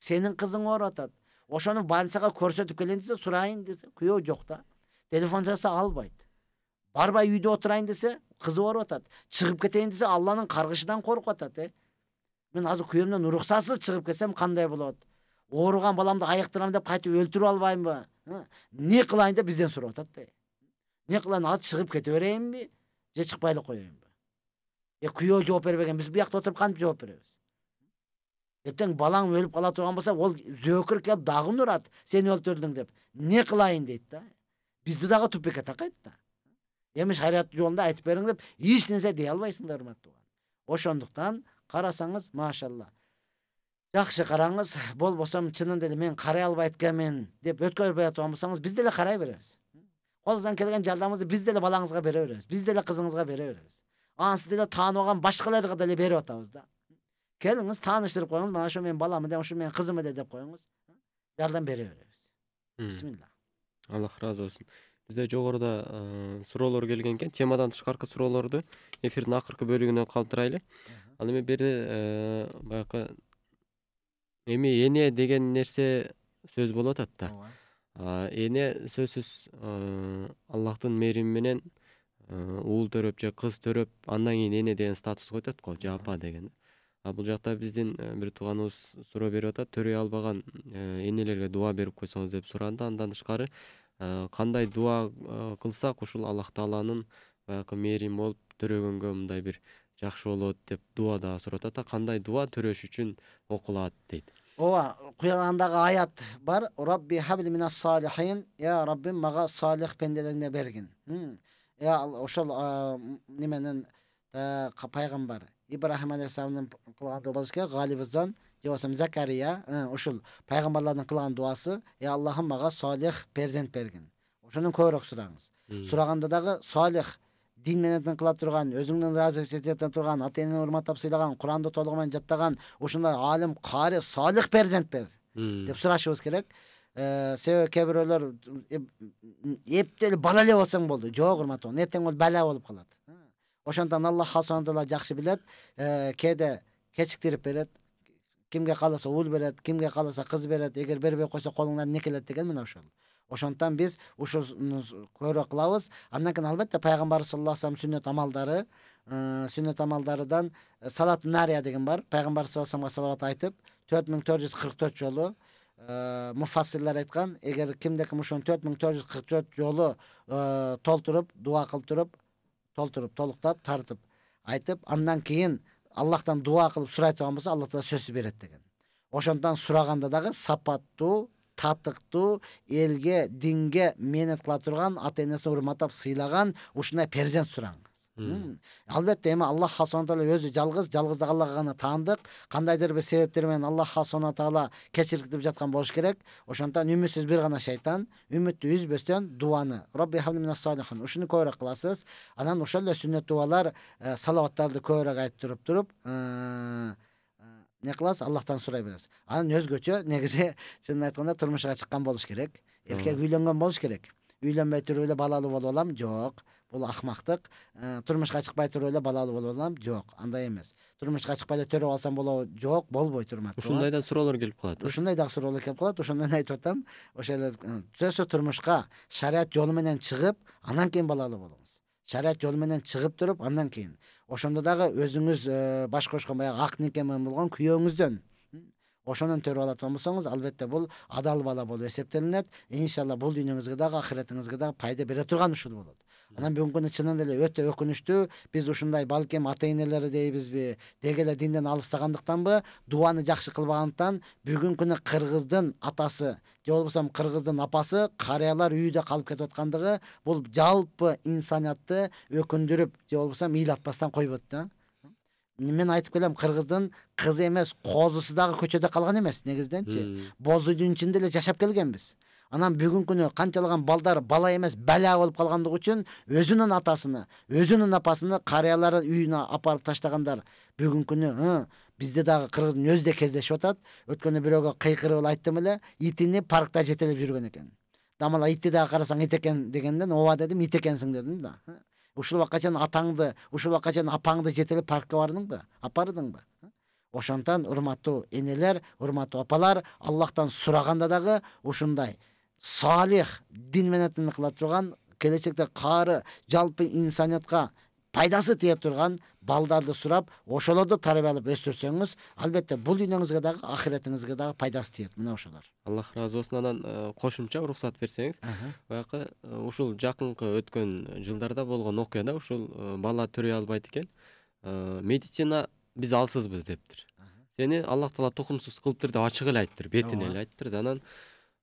сенин кызың ооруп атат ошону больницага көрсөтүп келейин десе сурайын десе күйөө жок да телефон чалса албайт барбай үйдө отурайын десе кызы ооруп атат чыгып кетейин десе алланын каргышынан коркуп атат э мен азыр күйеуімнен рұқсатсыз чыгып кетсем кандай болады ооруган баламды айықтырамын деп кайтып өлтіріп албаймбы ба не қылайын деп бізден сұрап жатады не қылайын азыр шығып кете берейинби же шықпай эле коеюнбу е күйөө жооп бербеген биз биякта отуруп кантип жооп беребиз эртең балаң өлүп кала турган болсо ол зөөкүр келип дагы урат сен өлтүрдүң деп не кылайын дейт да бизди дагы тупикке такайт да эми шарият жолунда айтып бериң деп эч нерсе дей да урматтуу ошондуктан қарасаңыз машалла жақсы қараңыз бол болсам чынында эле мен қарай албай атқанмын деп өткөрбөй жатып болсоңуз биз деле карай беребиз колубуздан келген жардамыбызды биз деле балаңызга бере беребиз биз деле кызыңызга бере беребиз ансыз деле тааныбаган башкаларга деле берип атабыз да келиңиз тааныштырып коюңуз мына ушу менин балам эле ушу менин кызым эле деп коюңуз жардам бере беребиз бисмилла аллах ыраазы болсун бизде жогоруда э, суроолор келген экен темадан тышкаркы суроолорду эфирдин акыркы бөлүгүнө калтырайлы ал эми бир баягы эми эне деген нерсе сөз болуп атат да эне сөзсүз э, аллахтын мээрими менен э, уул төрөп же кыз төрөп андан кийин эне деген статус коет атат го же апа деген а бул жакта биздин бир тууганыбыз суроо берип атат төрөй албаган энелерге дуба берип койсоңуз деп суранды андан тышкары кандай э, дуа кылсак э, ушул аллах тааланын баягы мээрим болуп төрөгөнгө мындай бир жакшы болот деп дуа дагы сурап атат а кандай дуа төрөш үчүн окулат дейт ооба құрандағы аят бар рабби хабли мина салихин я раббим мага салих пенделериңди бергин ошол неменин э, пайгамбар ибрахим алейхисаламдын кылган галибыздан же болсо закария ушул пайгамбарлардын кылган дубасы э аллахым мага солих перзент бергин ошондон көбүрөөк сураңыз сураганда дагы солих дин менен кыла турган өзүңдүн ыраазычылык этете турган ата энени урматтап сыйлаган куранды толугу менен жаттаган ушундай аалим кари салих перзент бер деп сурашыбыз керек себеби кээ бирөөлөр эптеле эле бала эле болсоң болду жок урматтуу эртең ал баля болуп калат ошондон аллах таала жакшы билет кээде кечиктирип берет кимге кааласа уул берет кимге кааласа кыз берет эгер бербей койсо қолыңнан эмне келет деген мына ошол ошондуктан биз ушуну көбүрөөк кылабыз андан кийин албетте пайгамбарыбыз саллаллаху алейхи вассалам сүннөт амалдары сүннөт амалдарыдан салат нария деген бар пайгамбар саллаллаху алейхи салават айтып төрт миң төрт жүз кырк төрт жолу муфассирлер айткан эгер кимде ким ушуну төрт миң төрт жүз кырк төрт жолу толтуруп дуа кылып туруп толтуруп толуктап тартып айтып андан кийин аллахтан дуа кылып сурай турган болсо алла таала сөзсүз берет деген ошондон сураганда дагы сапаттуу татыктуу элге динге мээнет кыла турган ата энесине урматтап сыйлаган ушундай перзент сураң албетте эми аллах субхана таала өзү жалгыз жалгыз аллага гана таандык кандайдыр бир себептер менен аллах субхана таала кечиртип жаткан болуш керек ошондуктан үмүтсүз бир гана шайтан үмүттү үзбөстөн дубаны ушуну көбүрөөк кыласыз анан ошол эле сүннөт дубалар э, салаваттарды көбүрөөк айтып туруп туруп эмне э, кыласыз аллахтан сурай бересиз анан өзгөчө негизи чынын айтканда турмушка чыккан болуш керек эркек үйлөнгөн болуш керек үйлөнбөй туруп эле балалуу болуп алам жок бул акмактык э, турмушка чыкпай туруп эле балалуу боло алам жок андай эмес турмушка чыкпай эле төрөп алсам болобу жок болбойт урматтуу ушундай да суроолор келип калат ушундай дагы суроолор келип калат ошондон айтып атам ошол эле сөзсүз турмушка шарият жолу менен чыгып андан кийин балалуу болуңуз шарият жолу менен чыгып туруп андан кийин ошондо дагы өзүңүз э, баш кошкон баягы ак нике менен болгон күйөөңүздөн ошондон төрөп ала турган болсоңуз албетте бул адал бала болуп эсептелинет иншалла бул дүйнөңүзгө дагы ахиретиңизге дагы пайда бере турган ушул болот анан бүгүнкү күнү чынында эле өтө өкүнүчтүү биз ушундай балким ата энелери дейбизби деги эле динден алыстагандыктанбы дубаны жакшы кылбагандыктан бүгүнкү күнү кыргыздын атасы же болбосо кыргыздын апасы карыялар үйүндө калып кетип аткандыгы бул жалпы инсаниятты өкүндүрүп же болбосо ыйлатпастан койбойт да мен айтып келем кыргыздын кызы эмес козусу дагы көчөдө калган эмес негизиденчи боз үйдүн ичинде эле жашап келгенбиз анан бүгүнкү күнү канчалаган балдар бала эмес бала болуп калгандыгы үчүн өзүнүн атасыны өзүнүн апасыны карыялары үйүнө апарып таштагандар бүгүнкү күнү бизде дагы кыргыздын өзү кездешип атат өткөндө бирөөгө кыйкырып эле айттым эле итини паркта жетелеп жүргөн экен дамала итти дагы карасаң ит экен дегенден ооба дедим ит экенсиң дедим да ушул убакка чейин атаңды ушул убакка чейин апаңды жетелеп паркка бардыңбы апардыңбы ошондуктан урматтуу энелер урматтуу апалар аллахтан сураганда дагы ушундай салих дин менен кыла турган келечекте каары жалпы инсаниятка пайдасы тие турган балдарды сурап ошолорду тарбиялап өстүрсөңүз албетте бул дүйнөңүзгө дагы ахиретиңизге дагы пайдасы тиет мына ошолор аллах ыраазы болсун анан кошумча уруксат берсеңиз баягы ушул жакынкы өткөн жылдарда болгон окуяда ушул бала төрөй албайт экен медицина биз алсызбыз дептир сени аллах таала тукумсуз кылыптыр деп ачык эле айттыр бетине эле айттыр да анан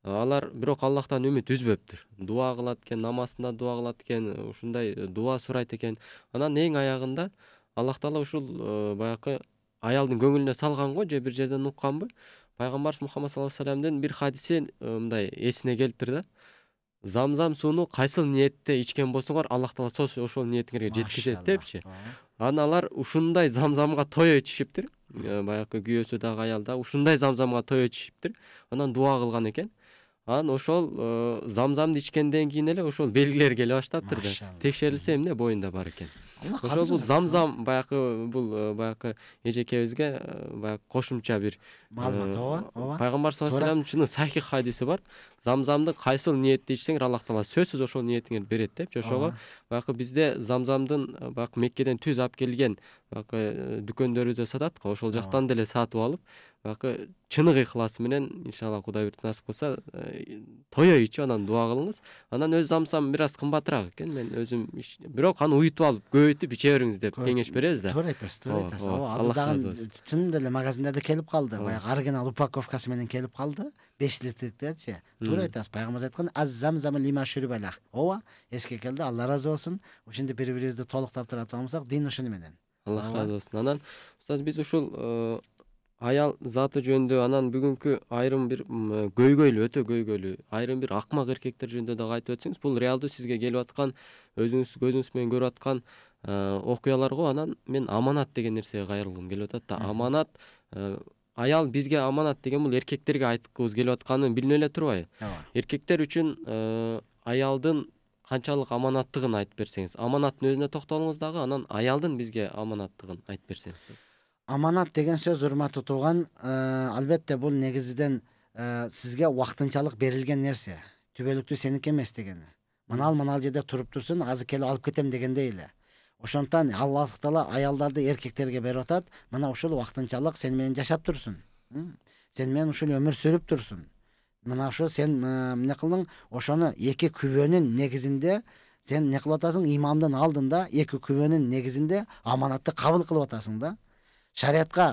алар бирок аллахтан үмүт үзбөптүр дуа кылат экен намазында дуа кылат экен ушундай э, дуа сурайт экен анан эң аягында аллах таала ушул э, баягы аялдын көңүлүнө салган го же бир жерден укканбы пайгамбарыбыз мухаммад саллаллаху алейхи вассаламдын бир хадиси э, мындай эсине келиптир да замзам сууну кайсыл ниетте ичкен болсоңор аллах таала ошол ниетиңерге жеткизет депчи анан алар ушундай замзамга тое ичишиптир баягы күйөөсү дагы аял дагы ушундай замзамга тое ичишиптир анан дуа кылган экен анан ошол замзамды ичкенден кийин эле ошол белгилер келе баштаптыр да текшерилсе эмне боюнда бар экен ошол бул замзам баягы бул баягы эжекебизге баягы кошумча бир маалымат ооба ооба пайгамбар саллаллаху алейхи салам чыны сахих хадиси бар замзамды кайсыл ниетте ичсеңер аллах таала сөзсүз ошол ниетиңерди берет депчи ошого баягы бизде замзамдын баягы меккеден түз алып келген баягы дүкөндөрүбүздө сатат го ошол жактан деле сатып алып баягы чыныгы ыкласы менен иншалла кудай насип насып кылса тоеюнчу анан дуа кылыңыз анан өзү замзам бир аз кымбатыраак экен мен өзүм бирок аны уютуп алып көбөйтүп иче бериңиз деп кеңеш беребиз да туура айтасыз туура айтасыз ооба азыр дагы чынында эле магазиндерде келип калды баягы оригинал упаковкасы менен келип калды беш литрдикчи туура айтасыз пайгамбарыбыз айткан аз замзам лима алах ооба эске келди алла ыраазы болсун ушинтип бири бирибизди толуктап тура турган болсок дин ушуну менен аллах ыраазы болсун анан устаз биз ушул аял заты жөнүндө анан бүгүнкү айрым бир көйгөйлүү өтө көйгөйлүү айрым бир акмак эркектер жөнүндө дагы айтып өтсөңүз бул реалдуу сизге келип аткан өзүңүз көзүңүз менен көрүп аткан окуялар го анан мен аманат деген нерсеге кайрылгым келип атат да аманат аял бизге аманат деген бул эркектерге айткыбыз келип атканы билинип эле турбайбы ооба эркектер үчүн э, аялдын канчалык аманаттыгын айтып берсеңиз аманаттын өзүнө токтолуңуз дагы анан аялдын бизге аманаттыгын айтып берсеңиз аманат деген сөз урматтуу тууган э, албетте бул негизиден э, сизге убактынчалык берилген нерсе түбөлүктүү сеники эмес дегени мынал мынал жерде туруп турсун азыр келип алып кетем дегендей эле ошондуктан аллах таала аялдарды эркектерге берип атат мына ушул убактынчалык сен менен жашап турсун сен менен ушул өмүр сүрүп турсун мына ушу сен эмне кылдың ошону эки күбөнүн негизинде сен эмне кылып атасың имамдын алдында эки күбөнүн негизинде аманатты кабыл кылып атасың да шариятка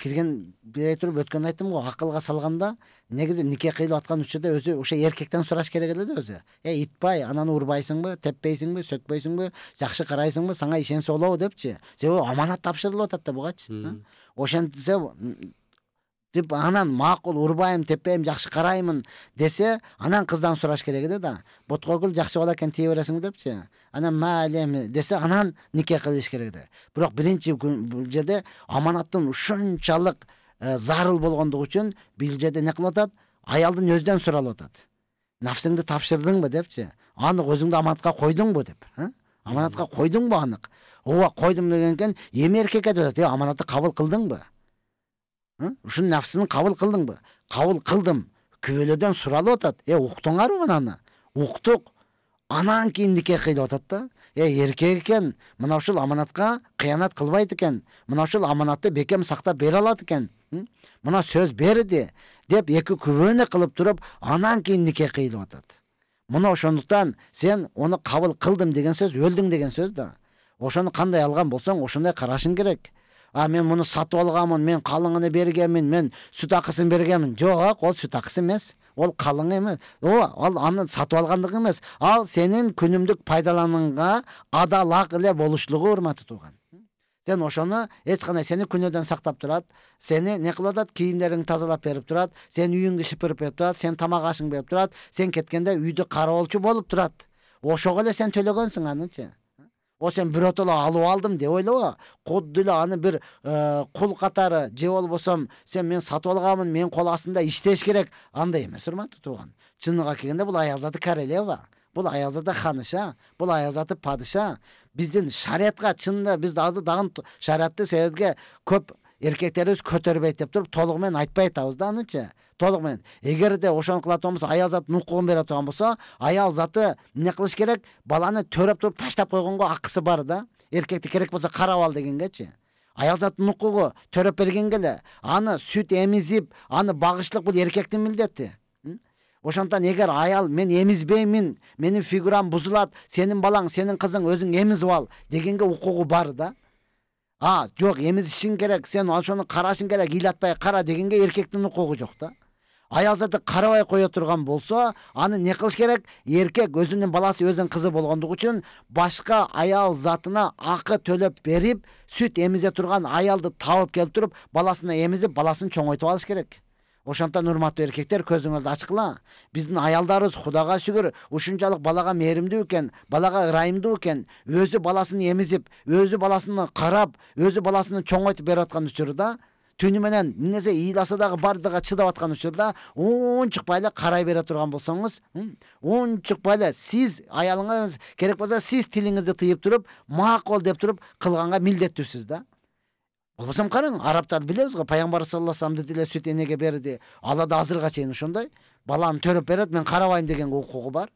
кирген биле туруп өткөндө айттым го акылга салганда негизи нике кыйлып аткан учурда өзү ошо эркектен сураш керек эле да өзү эй итпай ананы урбайсыңбы теппейсиңби сөкпөйсүңбү жакшы карайсыңбы сага ишенсе болобу депчи же аманат тапшырылып атат да бугачы ошентсе деп анан макул урбайм теппейм жакшы караймын десе анан кыздан сураш керек эле да боткогүл жакшы бала экен тие бересиңби депчи анан майли эми десе анан нике кылыш керек да бирок биринчи жерде аманаттын ушунчалык э, зарыл болгондугу үчүн бул жерде эмне кылып атат аялдын өзүнөн суралып атат нафсыңды тапшырдыңбы депчи анык өзүңдү аманатка койдуңбу деп аманатка койдуңбу анык ооба койдум деген экен эми эркекке деп атат э аманатты кабыл кылдыңбы шын нәпсіні қабыл қылдың ба қабыл қылдым күйелерден сұралып отады е ұқтыңар ма мынаны ұқтық анан кейін никех қиылып атат да е эркек экен мына ушул аманатка кыянат кылбайт екен мына ушул аманатты бекем сақтап бере алат екен мына сөз берди деп екі күбені қылып тұрып анан кийин никех кыйылып атат мына ошондуктан сен оны қабыл қылдым деген сөз өлдің деген сөз да ошону кандай алган болсоң ошондой карашың керек а мен мұны сатып алғанмын мен қалыңын бергенмін мен сүт ақысын бергенмін жоқ ол сүт ақысы емес ол қалың емес о ол аны сатып алғандық емес ал сенің күнімдік пайдаланыңға адал ақ іле болушылығы урматы туған сен ошоны эч сені сени күнөөдөн сактап турат сени не кылып атат кийимдериңди тазалап берип турат сен үйүңдү шыпырып берип турат сен тамак ашыңды берип турат сен кеткенде үйдү кароолчу болуп турат ошого эле сен төлөгөнсүң анычы О, сен бирөтөлө алып алдым деп ойлобо кудду эле аны бир кул э, катары же болбосо сен мен сатып алганмын менин кол астымда иштеш керек андай эмес урматтуу тууган чыныга келгенде бул аял заты королева бул аял заты ханыша бул аял заты падыша биздин шариятка чынында биз азыр дагы силерге көп эркектерибиз көтөрбөйт деп туруп менен айтпай атабыз да анычы менен эгерде ошону кыла болсо аял затынын укугун бере турган болсо аял заты эмне кылыш керек баланы төрөп туруп таштап койгонго акысы бар да эркекти керек болсо карап ал дегенгечи аял заттын укугу төрөп бергенге эле аны сүт эмизип аны багышлык бул эркектин милдети ошондуктан эгер аял мен эмизбеймин менин фигурам бузулат сенин балаң сенин кызың өзүң эмизип ал дегенге укугу бар да а жоқ еміз керек сен ошоны карашың керек ыйлатпай қара дегенге эркектин укугу жок да аял заты карабай кое турган болсо аны не кылыш керек эркек өзүнүн баласы өзүнүн кызы болгондугу үчүн башка аял затына акы төлөп берип сүт емізе тұрған аялды тауып келип туруп баласына эмизип баласын чоңойтуп алыш керек ошондуктан урматтуу эркектер көзүңөрдү ачкыла биздин аялдарыбыз кудайга шүгүр ушунчалык балага мээримдүү экен балага ырайымдуу экен өзү баласын эмизип өзү баласын карап өзү баласын чоңойтуп берип аткан учурда түнү менен эмнесе ыйласа дагы баардыгы чыдап аткан учурда унчукпай эле карай бере турган болсоңуз унчукпай эле сиз аялыңыз керек болсо сиз тилиңизди тыйып туруп макул деп туруп кылганга милдеттүүсүз да болбосом караң арабтарды билебиз го пайгамбар саллаллаху алейхи деле сүт энеге берди алла да азыркыга чейин ошондой баланы төрөп берет мен карабайм дегенге укугу бар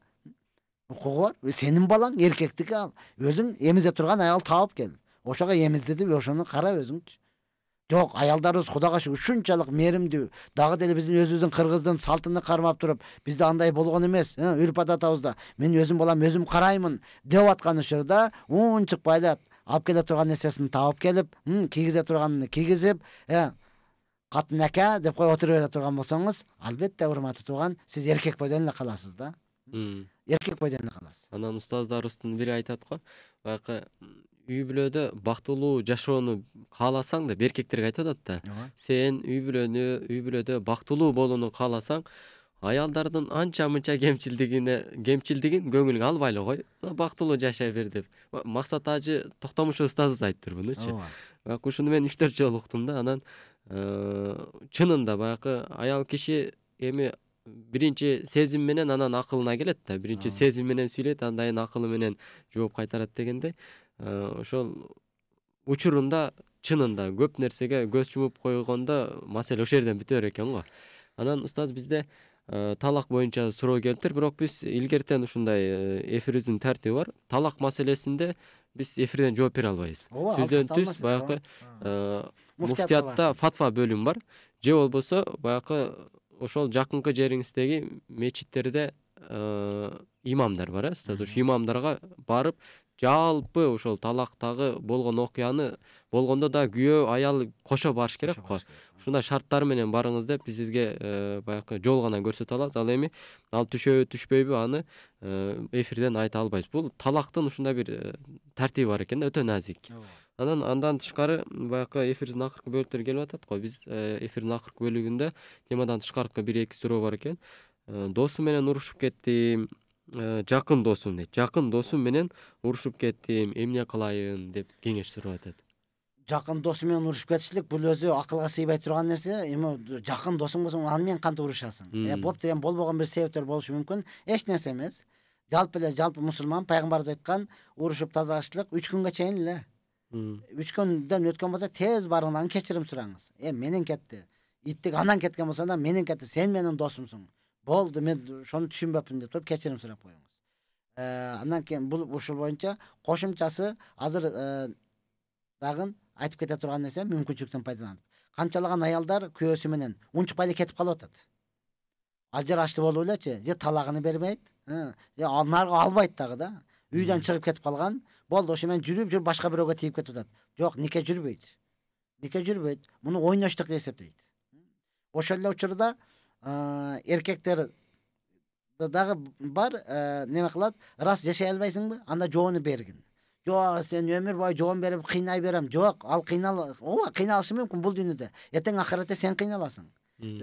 укугу бар сенин балаң эркектики ал өзүң эмизе турган аял таап кел ошого эмиздетип ошону кара өзүңчү жок аялдарыбыз кудайга шүгүр ушунчалык мээримдүү дагы деле биздин өзүбүздүн кыргыздын салтына кармап туруп бизде андай болгон эмес үрп адатыбызда мен өзүм балам өзүм караймын деп аткан учурда унчукпай эле алып келе тұрған нәрсесін тауып келіп кигізе тұрғанын кигізіп қатын әке деп қойып отыра бере тұрған болсаңыз әлбетте құрметті туған сіз еркек бойдан эле каласыз да эркек бойдон эле каласыз анан устаздарыбыздын бірі айтады ғой баягы үй бүлөдө бактылуу жашоону кааласаң деп эркектерге айтып атат да сен үй бүлөнү үй бүлөдө бактылуу болууну кааласаң аялдардын анча мынча кемчилдигине кемчилдигин көңүлгө албайлы кой бактылуу жашай бер деп максат ажы токтомуш устазыбыз айтыптыр мунучу о ушуну мен үч төрт жолу уктум да анан э, чынында баягы аял киши эми биринчи сезим менен анан акылына келет да биринчи сезим менен сүйлөйт андан кийин акылы менен жооп кайтарат дегендей э, ошол учурунда чынында көп нерсеге көз жумуп койгондо маселе ошол жерден бүтөр экен го анан устаз бизде Э, талак боюнча суроо келиптир бирок биз илгертен ушундай эфирибиздин тартиби бар талак маселесинде биз эфирден жооп бере албайбыз ооба түздөн түз баягы муфтиятта фатва бөлүм бар же болбосо баягы ошол жакынкы жериңиздеги мечиттерде э, имамдар бар э ушу имамдарга барып жалпы ошол талактагы болгон окуяны болгондо да күйөө аял кошо барыш керек го ушундай шарттар менен барыңыз деп биз сизге э, баягы жол гана көрсөтө алабыз ал эми ал түшөбү түшпөйбү аны э, эфирден айта албайбыз бул талактын ушундай бир э, тартиби бар экен да өтө назик анан андан тышкары баягы эфирдин акыркы бөлүктөрү келип атат го биз эфирдин акыркы бөлүгүндө темадан тышкаркы бир эки суроо бар экен досу менен урушуп кеттим жакын досум дейт жакын досум менен урушуп кеттим эмне кылайын деп кеңеш сурап атат жакын досу менен урушуп кетишчилик бул өзү акылга сыйбай турган нерсе эми жакын досуң болсо аны менен кантип урушасың бопту эми болбогон бир себептер болушу мүмкүн эч нерсе эмес жалпы эле жалпы мусулман пайгамбарыбыз айткан урушуп тазалашчылык үч күнгө чейин эле үч күндөн өткөн болсо тез барыңдан кечирим сураңыз э менен кетти иттик анан кеткен болсо да менен кетти сен менин досумсуң болды мен ошону түшүнбөппүн деп туруп кечирим сурап коюңуз андан кийин бул ушул боюнча кошумчасы азыр дагы айтып кете турган нерсе мүмкүнчүлүктөн пайдаланып канчалаган аялдар күйөөсү менен унчукпай эле кетип калып атат ажырашты болуп элечи же талагыны бербейт же нарга албайт дагы да үйдөн чыгып кетип калган болду ошо менен жүрүп жүрүп башка бирөөгө тийип кетип атат жок нике жүрбөйт нике жүрбөйт муну ойноштук деп эсептейт ошол эле учурда еркектер э, дагы бар э, неме кылат ырас жашай албайсыңбы анда жоону бергин жок сен өмүр бою жоон берип кыйнай берем жок ал кыйнал ооба кыйналышы мүмкүн бул дүйнөдө эртең акыретте сен кыйналасың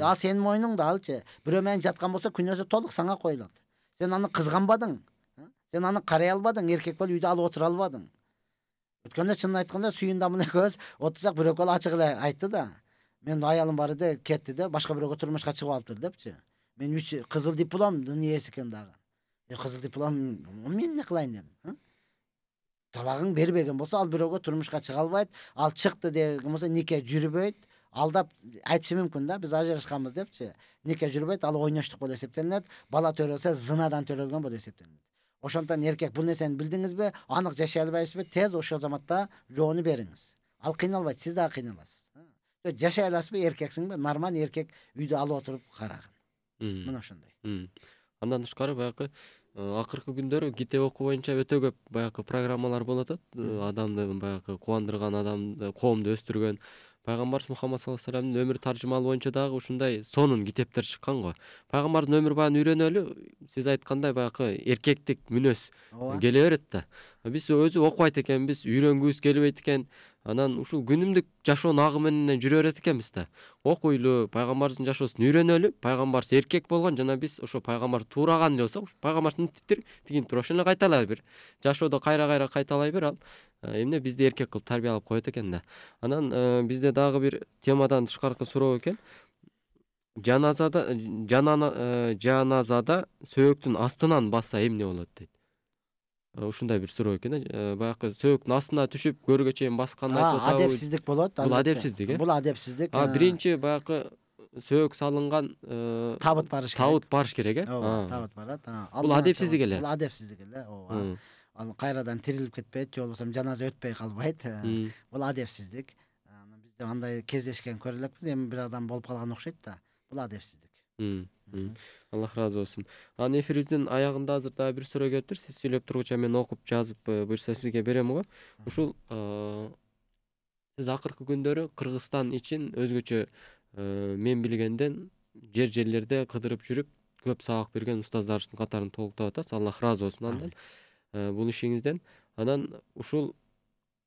ал сенин мойнуңда алчы бирөө менен жаткан болсо күнөөсү толук сага коюлат сен аны кызганбадың э? сен аны карай албадың эркек болуп үйдө алып отура албадың өткөндө чынын айтканда сүйүн мына экөөбүз отурсак бирөө колу ачык эле айтты да менин аялым бар эле кетти да башка бирөөгө турмушка чыгып алыптыр депчи мен үч кызыл дипломдун ээси экен дагы кызыл диплом мен эмне кылайын дедим талагың бербеген болсо ал бирөөгө турмушка чыга албайт ал чыкты деген болсо нике жүрбөйт алдап айтышы мүмкүн да биз ажырашканбыз депчи нике жүрбөйт ал ойноштук болуп эсептелинет бала төрөлсө зынадан төрөлгөн болуп эсептелинет ошондуктан эркек бул нерсени билдиңизби анык жашай албайсызбы тез ошол заматта жоону бериңиз ал кыйналбайт сиз дагы кыйналасыз жашай аласызбы эркексиңби норман эркек үйдө алып отуруп карагын мына ошондой андан тышкары баягы акыркы күндөрү китеп окуу боюнча өтө көп баягы программалар болуп атат адамды баягы кубандырган адамды коомду өстүргөн пайгамбарыбыз мухаммад саллаллаху алейхи вассаламдын өмүр таржымалы боюнча дагы ушундай сонун китептер чыккан го пайгамбардын өмүр баян үйрөнөлү сиз айткандай баягы эркектик мүнөз келе берет да биз өзү окубайт экенбиз үйрөнгүбүз келбейт экен анан ушул күнүмдүк жашоонун агы менен жүрө берет экенбиз да окуйлу пайгамбарыбыздын жашоосун үйрөнөлү пайгамбарыбыз эркек болгон жана биз ошо пайгамбар туураган эле болсок пайгамбардын мынтиптир тигин туура ошону эле кайталай бер жашоодо кайра кайра кайталай бер ал э, эмне бизди эркек кылып тарбиялап коет экен да анан э, бизде дагы бир темадан тышкаркы суроо экен жаназада э, жаназада сөөктүн астынан басса эмне болот дейт Э, ушундай бир суроо экен да э, баягы сөөктүн астына түшүп көргө чейин айтып айтылат адепсиздик болот бул адепсиздик э бул адепсиздик э. биринчи баягы сөөк салынган табыт барыш керек табыт барыш керек э ооба табыт барат бул адепсиздик эле бул адепсиздик эле ооба ал кайрадан тирилип кетпейт же болбосо жаназа өтпөй калбайт бул адепсиздик бизде андай кездешкен көрө элекпиз эми бир адам болуп калган окшойт да бул адепсиздик аллах разы болсун анан эфирибиздин аягында азыр дагы бир суроо келип сиз сүйлөп тургуча мен окуп жазып э, буюрса сизге берем го ушул э, сиз акыркы күндөрү кыргызстан ичин өзгөчө э, мен билгенден жер жерлерде кыдырып жүрүп көп сабак берген устаздарыбыздын катарын толуктап атасыз аллах ыраазы болсун андан бул ишиңизден анан ушул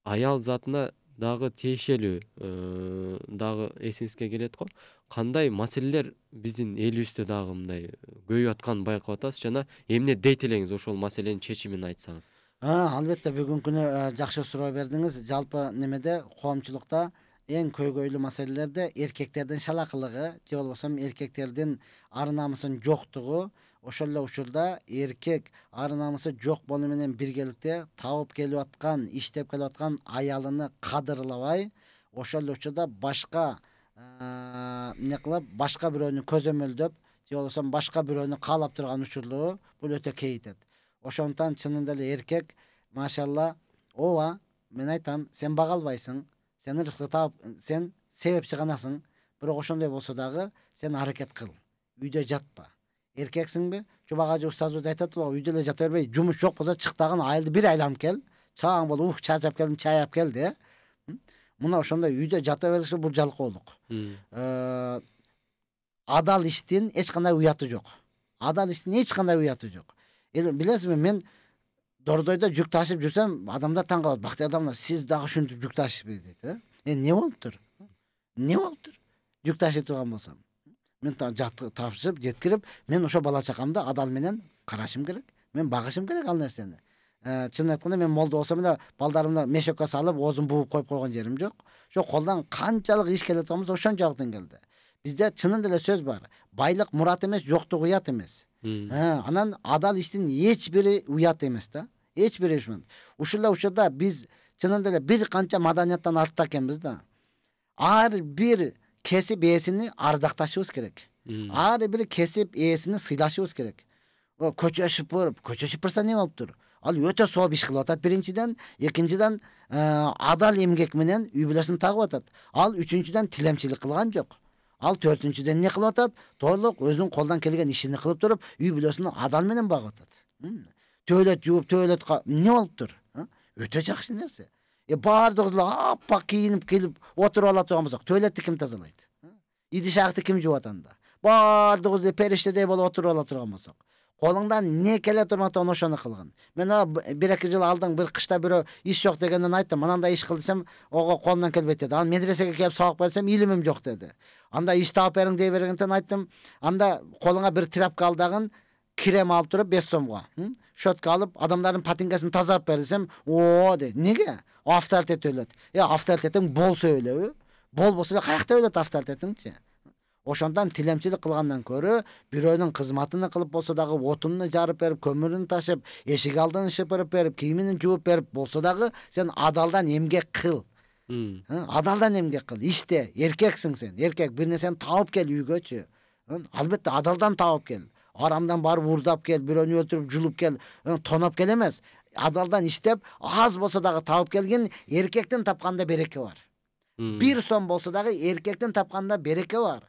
аял затына дагы тиешелүү дагы эсиңизге келет го кандай маселелер биздин элибизде дагы мындай э, көбөйүп атканын байкап атасыз жана эмне дейт элеңиз ошол маселенин чечимин айтсаңыз албетте бүгүнкү күнү э, жакшы суроо бердиңиз жалпы немеде коомчулукта эң көйгөйлүү маселелерде эркектердин шалакылыгы же болбосо эркектердин ар намысынын жоктугу ошол эле учурда эркек ар намысы жок болуу менен биргеликте табып келип аткан иштеп келип аткан аялыны кадырлабай ошол эле учурда башка эмне кылып башка бирөөнү көзөмөлдөп же болбосо башка бирөөнү каалап турган учурлугу бул өтө кейитет ошондуктан чынында эле эркек машалла ооба мен айтам сен бага албайсың сен ырыскы таап сен себепчи ганасың бирок ошондой болсо дагы сен аракет кыл үйдө жатпа эркексиңби жубак ажы устазыбыз айтат го үйдө эле жата бербей жумуш жок болсо чык дагы айылды бир айланып кел чаң болуп ух чарчап келдим чай алып келди э мына ошондой үйдө жата берсе бул жалкоолук э, адал иштин эч кандай уяты жок адал иштин эч кандай уяты жок эми билесизби мен дордойдо жүк ташып жүрсөм адамдар таң калат бактый адамдар сиз дагы ушинтип жүк ташыйсызбы дейт э эми эмне болуптур эмне болуптур жүк ташый турган болсом мен тапшырып жеткирип мен ошол бала чакамды адал менен карашым керек мен багышым керек ал нерсени шынын айтканда мен молда болсам да балдарымды мешокке салып озын бууп коюп койгон жерим жоқ қолдан колдон канчалык иш келе жатканбыз ошончалыктын келді бізде шынында эле сөз бар байлык мурат эмес ұят емес ә, анан адал иштин эч бири ұят емес да эч бири ушул эле учурда биз чынында эле бир канча маданияттан артта экенбиз да ар бир кесип ээсини ардакташыбыз керек ар бир кесип ээсини сыйлашыбыз керек көчө шыпырып көчө шыпырса эмне болуптур ал өте сооп иш кылып атат биринчиден экинчиден ә, адал эмгек менен үй бүлөсүн тагып атат ал үчүнчүдөн тилемчилик кылган жок ал төртүнчүдөн эмне кылып атат толук өзүнүн колунан келген ишини кылып туруп үй бүлөсүн адал менен багып атат төөлөт жууп төөлөт эмне болуптур ә? өтө жакшы нерсе баардыгыбыз эле аппак кийинип келип отуруп ала турган болсок төөлөттү ким тазалайт ә? идиш аякты ким жууп атат анда баардыгыбыз эле периштедей болуп отуруп ала турган болсок қолыңдан не келе оны ошону кылгын мен бир эки жыл алдың бір кышта бирөө иш жоқ дегеннен айттым мынандай иш қыл десем оға колумдан келбейт деді. анан медресеге келип сабак берсем илимим жоқ деди анда иш таап бериң дей бергенден айттым анда қолыңа бір тряпка ал дагы крем алып тұрып беш сомға щетка алып адамдардың патинкасын тазалап бер десем о дейт неге авторитет өлөт э авторитетиң болсо өлөбү э». болбосо каякта өледі авторитетиңчи ошондон тилемчилик кылгандан көрө бирөөнүн кызматын кылып болсо дагы отунун жарып берип көмүрүн ташып эшик алдын шыпырып берип кийимин жууп берип болсо дагы сен адалдан эмгек кыл адалдан эмгек кыл иште эркексиң сен эркек бир нерсени таап кел үйгөчү албетте адалдан таап кел арамдан барып уурдап кел бирөөнү өлтүрүп жулуп кел тоноп кел эмес адалдан иштеп аз болсо дагы таап келген эркектин тапканда береке бар бир сом болсо дагы эркектин тапканда береке бар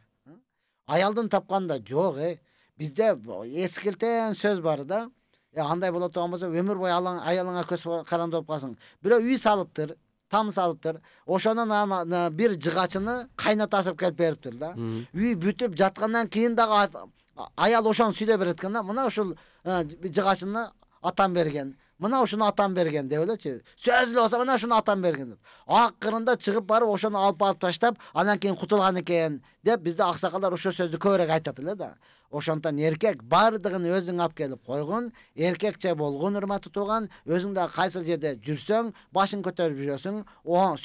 аялдын тапқанда жок э бизде эскилтен сөз бар да андай боло турган болсо өмүр бою аялыңа көз каранды болуп каласың бирөө үй салыптыр там салыптыр ошонун анан бир жыгачыны кайнаташып келип бериптир да үй бүтүп жаткандан кийин дагы аял ошону сүйлөй берет экен да мына ушул жыгачыны атам берген мына ушуну атам берген деп элечи сөзү эле болсо мына ушуну атам берген деп акырында чыгып барып ошону алып барып таштап анан кийин кутулган экен деп бизде аксакалдар ошол сөздү көбүрөөк айтат эле да ошондуктан эркек баардыгын өзүң алып келип койгун эркекче болгун урматтуу тууган өзүң дагы кайсыл жерде жүрсөң башың көтөрүп жүрөсүң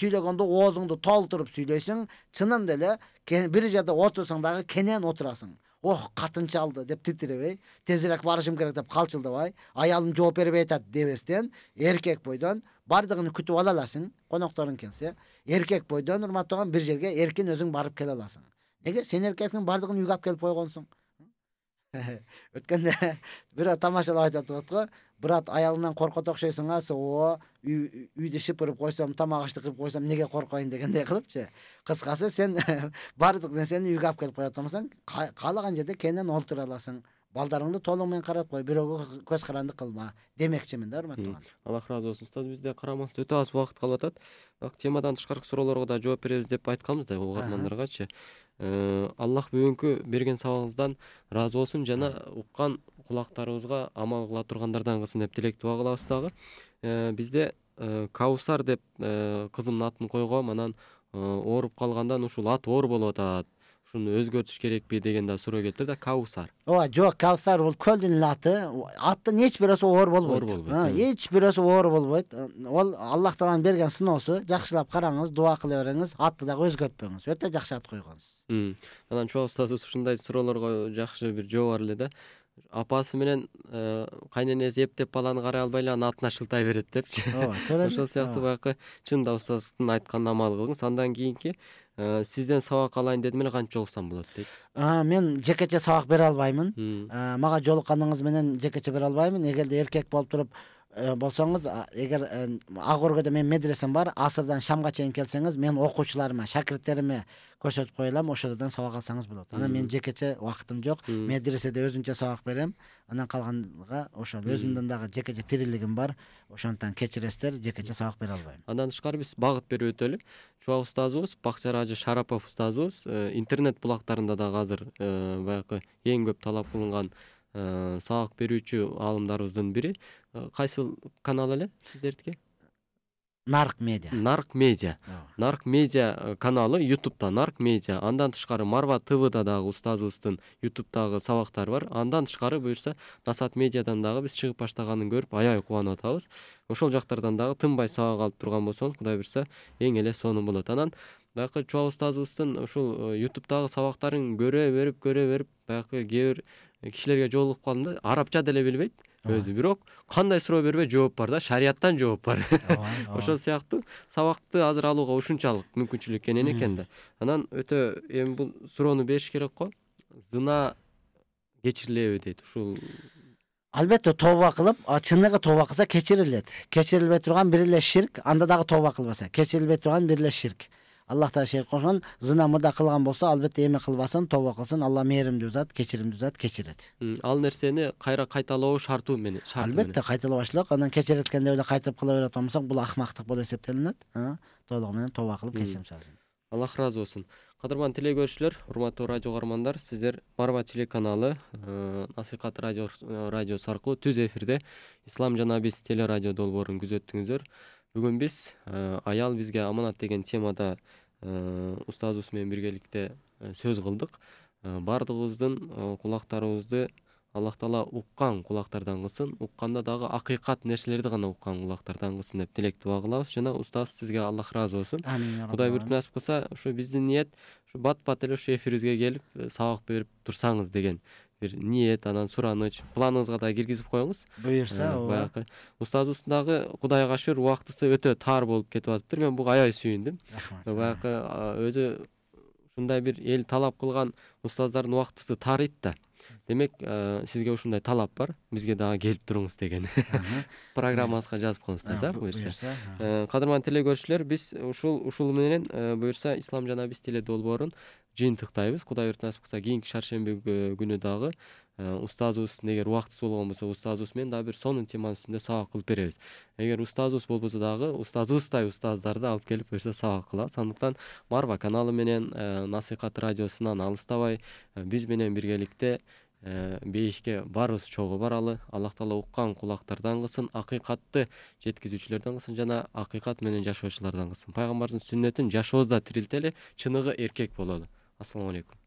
сүйлөгөндө оозуңду толтуруп сүйлөйсүң чынында эле бир жерде отурсаң дагы кенен отурасың ох қатын чалды деп титиребей тезірек барышым керек деп калчылдабай аялым жооп бербей атат дебестен эркек бойдон баардыгын күтүп ала аласың конокторуң келсе эркек бойдон ұрматтыған, бир жерге эркин өзүң барып келе аласың неге сен эркектин баардыгын үйгө алып келип койгонсуң өткөндө бирөө тамашалап айтып атыбыз го брат аялыңнан коркот ғой а о үйді шыпырып қойсам тамақ ашты қылып қойсам неге қорқайын дегендей кылыпчы қысқасы сен барлық нәрсені үйге алып келіп қоя тұрмасаң қалаған жерде кенен отыра аласың балдарыңды толығымен қарап қой біреуге көз қарандық қылма демекшімін да урматтуу аллах ыраазы болсун ұстаз бизде карамастан өтө аз убакыт калып атат бирок темадан тышкаркы суроолорго да жооп беребиз деп айтканбыз да угармандаргачы э, аллах бүгүнкү берген сабагыңыздан ыраазы болсун жана уккан кулактарыбызга амал кыла тургандардан кылсын деп тилек дуба кылабыз дагы э, бизде э, каусар деп кызымдын э, атын койгом анан ооруп калгандан ушул ат оор болуп атат ушуну өзгөртүш керекпи деген да суроо келиптир да каусар ооба жок каусар бул көлдүн аты аттын эч бирөөсү оор болбойт оор болбойт эч бирөөсү оор болбойт ол аллах тааланын берген сыноосу жакшылап караңыз дуба кыла бериңиз атты дагы өзгөртпөңүз өтө жакшы ат койгонсуз анан чоң устазыбыз ушундай суроолорго жакшы бир жооп бар эле да апасы менен кайненеси э, эптеп баланы карай албай эле анын атына шылтай берет депчи ооба ошол сыяктуу баягы чынында устаздын айтканына амал кылдыңыз андан кийинки э, сизден сабак алайын дедим эле канча жолуксам болот дейт мен жекече сабак бере албаймын мага э, жолукканыңыз менен жекече бере албаймын эгерде эркек болуп туруп Э, болсоңуз эгер э, ак менин медресем бар асырдан шамга чейин келсеңиз мен окуучуларыма шакирттериме көрсөтүп кое алам ошол сабак алсаңыз болот анан менин жекече убактым жок медреседе өзүнчө сабак берем анан калганга ошол өзүмдүн дагы жекече тирилигим бар ошондуктан кечиресиздер жекече сабак бере албайм андан тышкары биз багыт берип өтөлү чубак устазыбыз бакча шарапов устазыбыз э, интернет булактарында дагы азыр баягы эң көп талап кылынган сабак берүүчү аалымдарыбыздын бири кайсыл канал эле сиздердики нарк медиа нарк медиа нарк медиа каналы ютубта нарк медиа андан тышкары марва твда дагы устазыбыздын ютубтагы сабактары бар андан тышкары буюрса насат медиадан дагы биз чыгып баштаганын көрүп аябай кубанып атабыз ошол жактардан дагы тынбай сабак алып турган болсоңуз кудай буюрса эң эле сонун болот анан баягы чубак устазыбыздын ушул ютубтагы сабактарын көрө берип көрө берип баягы кээ бир кишилерге жолугуп калдым да арабча деле билбейт өзү бирок кандай суроо бербе жооп бар да шарияттан жооп бар ошол сыяктуу сабакты азыр алууга ушунчалык мүмкүнчүлүк кенен экен да анан өтө эми бул суроону бериш керек го зына кечирилеби дейт ушул албетте тооба кылып чыныгы тооба кылса кечирилет кечирилбей турган бир эле ширк анда дагы тооба кылбаса кечирилбей турган бир эле ширк аллах тағала ширк кошкон зына мурда кылган болсо албетте еме кылбасын тоба қылсын алла мейірімді зат кешірімді зат кешіреді ал нерсени кайра кайталоо шарты менен албетте кайталабашлык анан кешіреткенде эле кайтып кыла бере турган болсок бул акмактык болуп эсептелинет толугу тоба қылып кечирим сурасын аллах разы болсын қадырман телекөрушілер құрметті радио угармандар сиздер барба телеканалы э, насыйкат радиосу э, аркылуу түз эфирде ислам жана биз телерадио радио долбоорун бүгүн биз э, аял бизге аманат деген темада устазыбыз э, менен биргеликте э, сөз кылдык баардыгыбыздын кулактарыбызды аллах таала уккан кулактардан кылсын укканда дагы акыйкат нерселерди гана уккан кулактардан кылсын деп тилек дуба кылабыз жана устаз сизге аллах ыраазы болсун амин кудай буйруп насип кылса ушу биздин ниет ушу бат бат эле ушу эфирибизге келип сабак берип турсаңыз деген бир ниет анан сураныч планыңызга да киргизип коюңуз буюрса э, ооба баягы устазыбыздагы кудайга шүгүр убактысы өтө тар болуп кетип атыптыр мен буга аябай сүйүндүм рахмат э, баягы өзү ушундай бир эл талап кылган устаздардын убактысы тарыйт да демек э, сизге ушундай талап бар бизге дагы келип туруңуз деген программабызга жазып коюңуз да буюрса кадырман теле көрүүчүлөр биз ушул ушул менен буюрса ислам жана биз теле долбоорун жыйынтыктайбыз кудай буйруп насип кылса кийинки шаршемби э, күнү дагы э, устазыбыздын эгер убактысы болгон болсо устазыбыз менен дагы бир сонун теманын үстүндө сабак кылып беребиз эгер устазыбыз болбосо дагы устазыбыздай устаздарды алып келип буюрса сабак кылабыз андыктан марва каналы менен э, насыйкат радиосунан алыстабай биз менен биргеликте бейишке баарыбыз чогуу баралы аллах таала уккан кулактардан кылсын акыйкатты жеткизүүчүлөрдөн кылсын жана акыйкат менен жашоочулардан кылсын пайгамбарыбыздын сүннөтүн жашообузда тирилтели чыныгы эркек бололу ассалому алейкум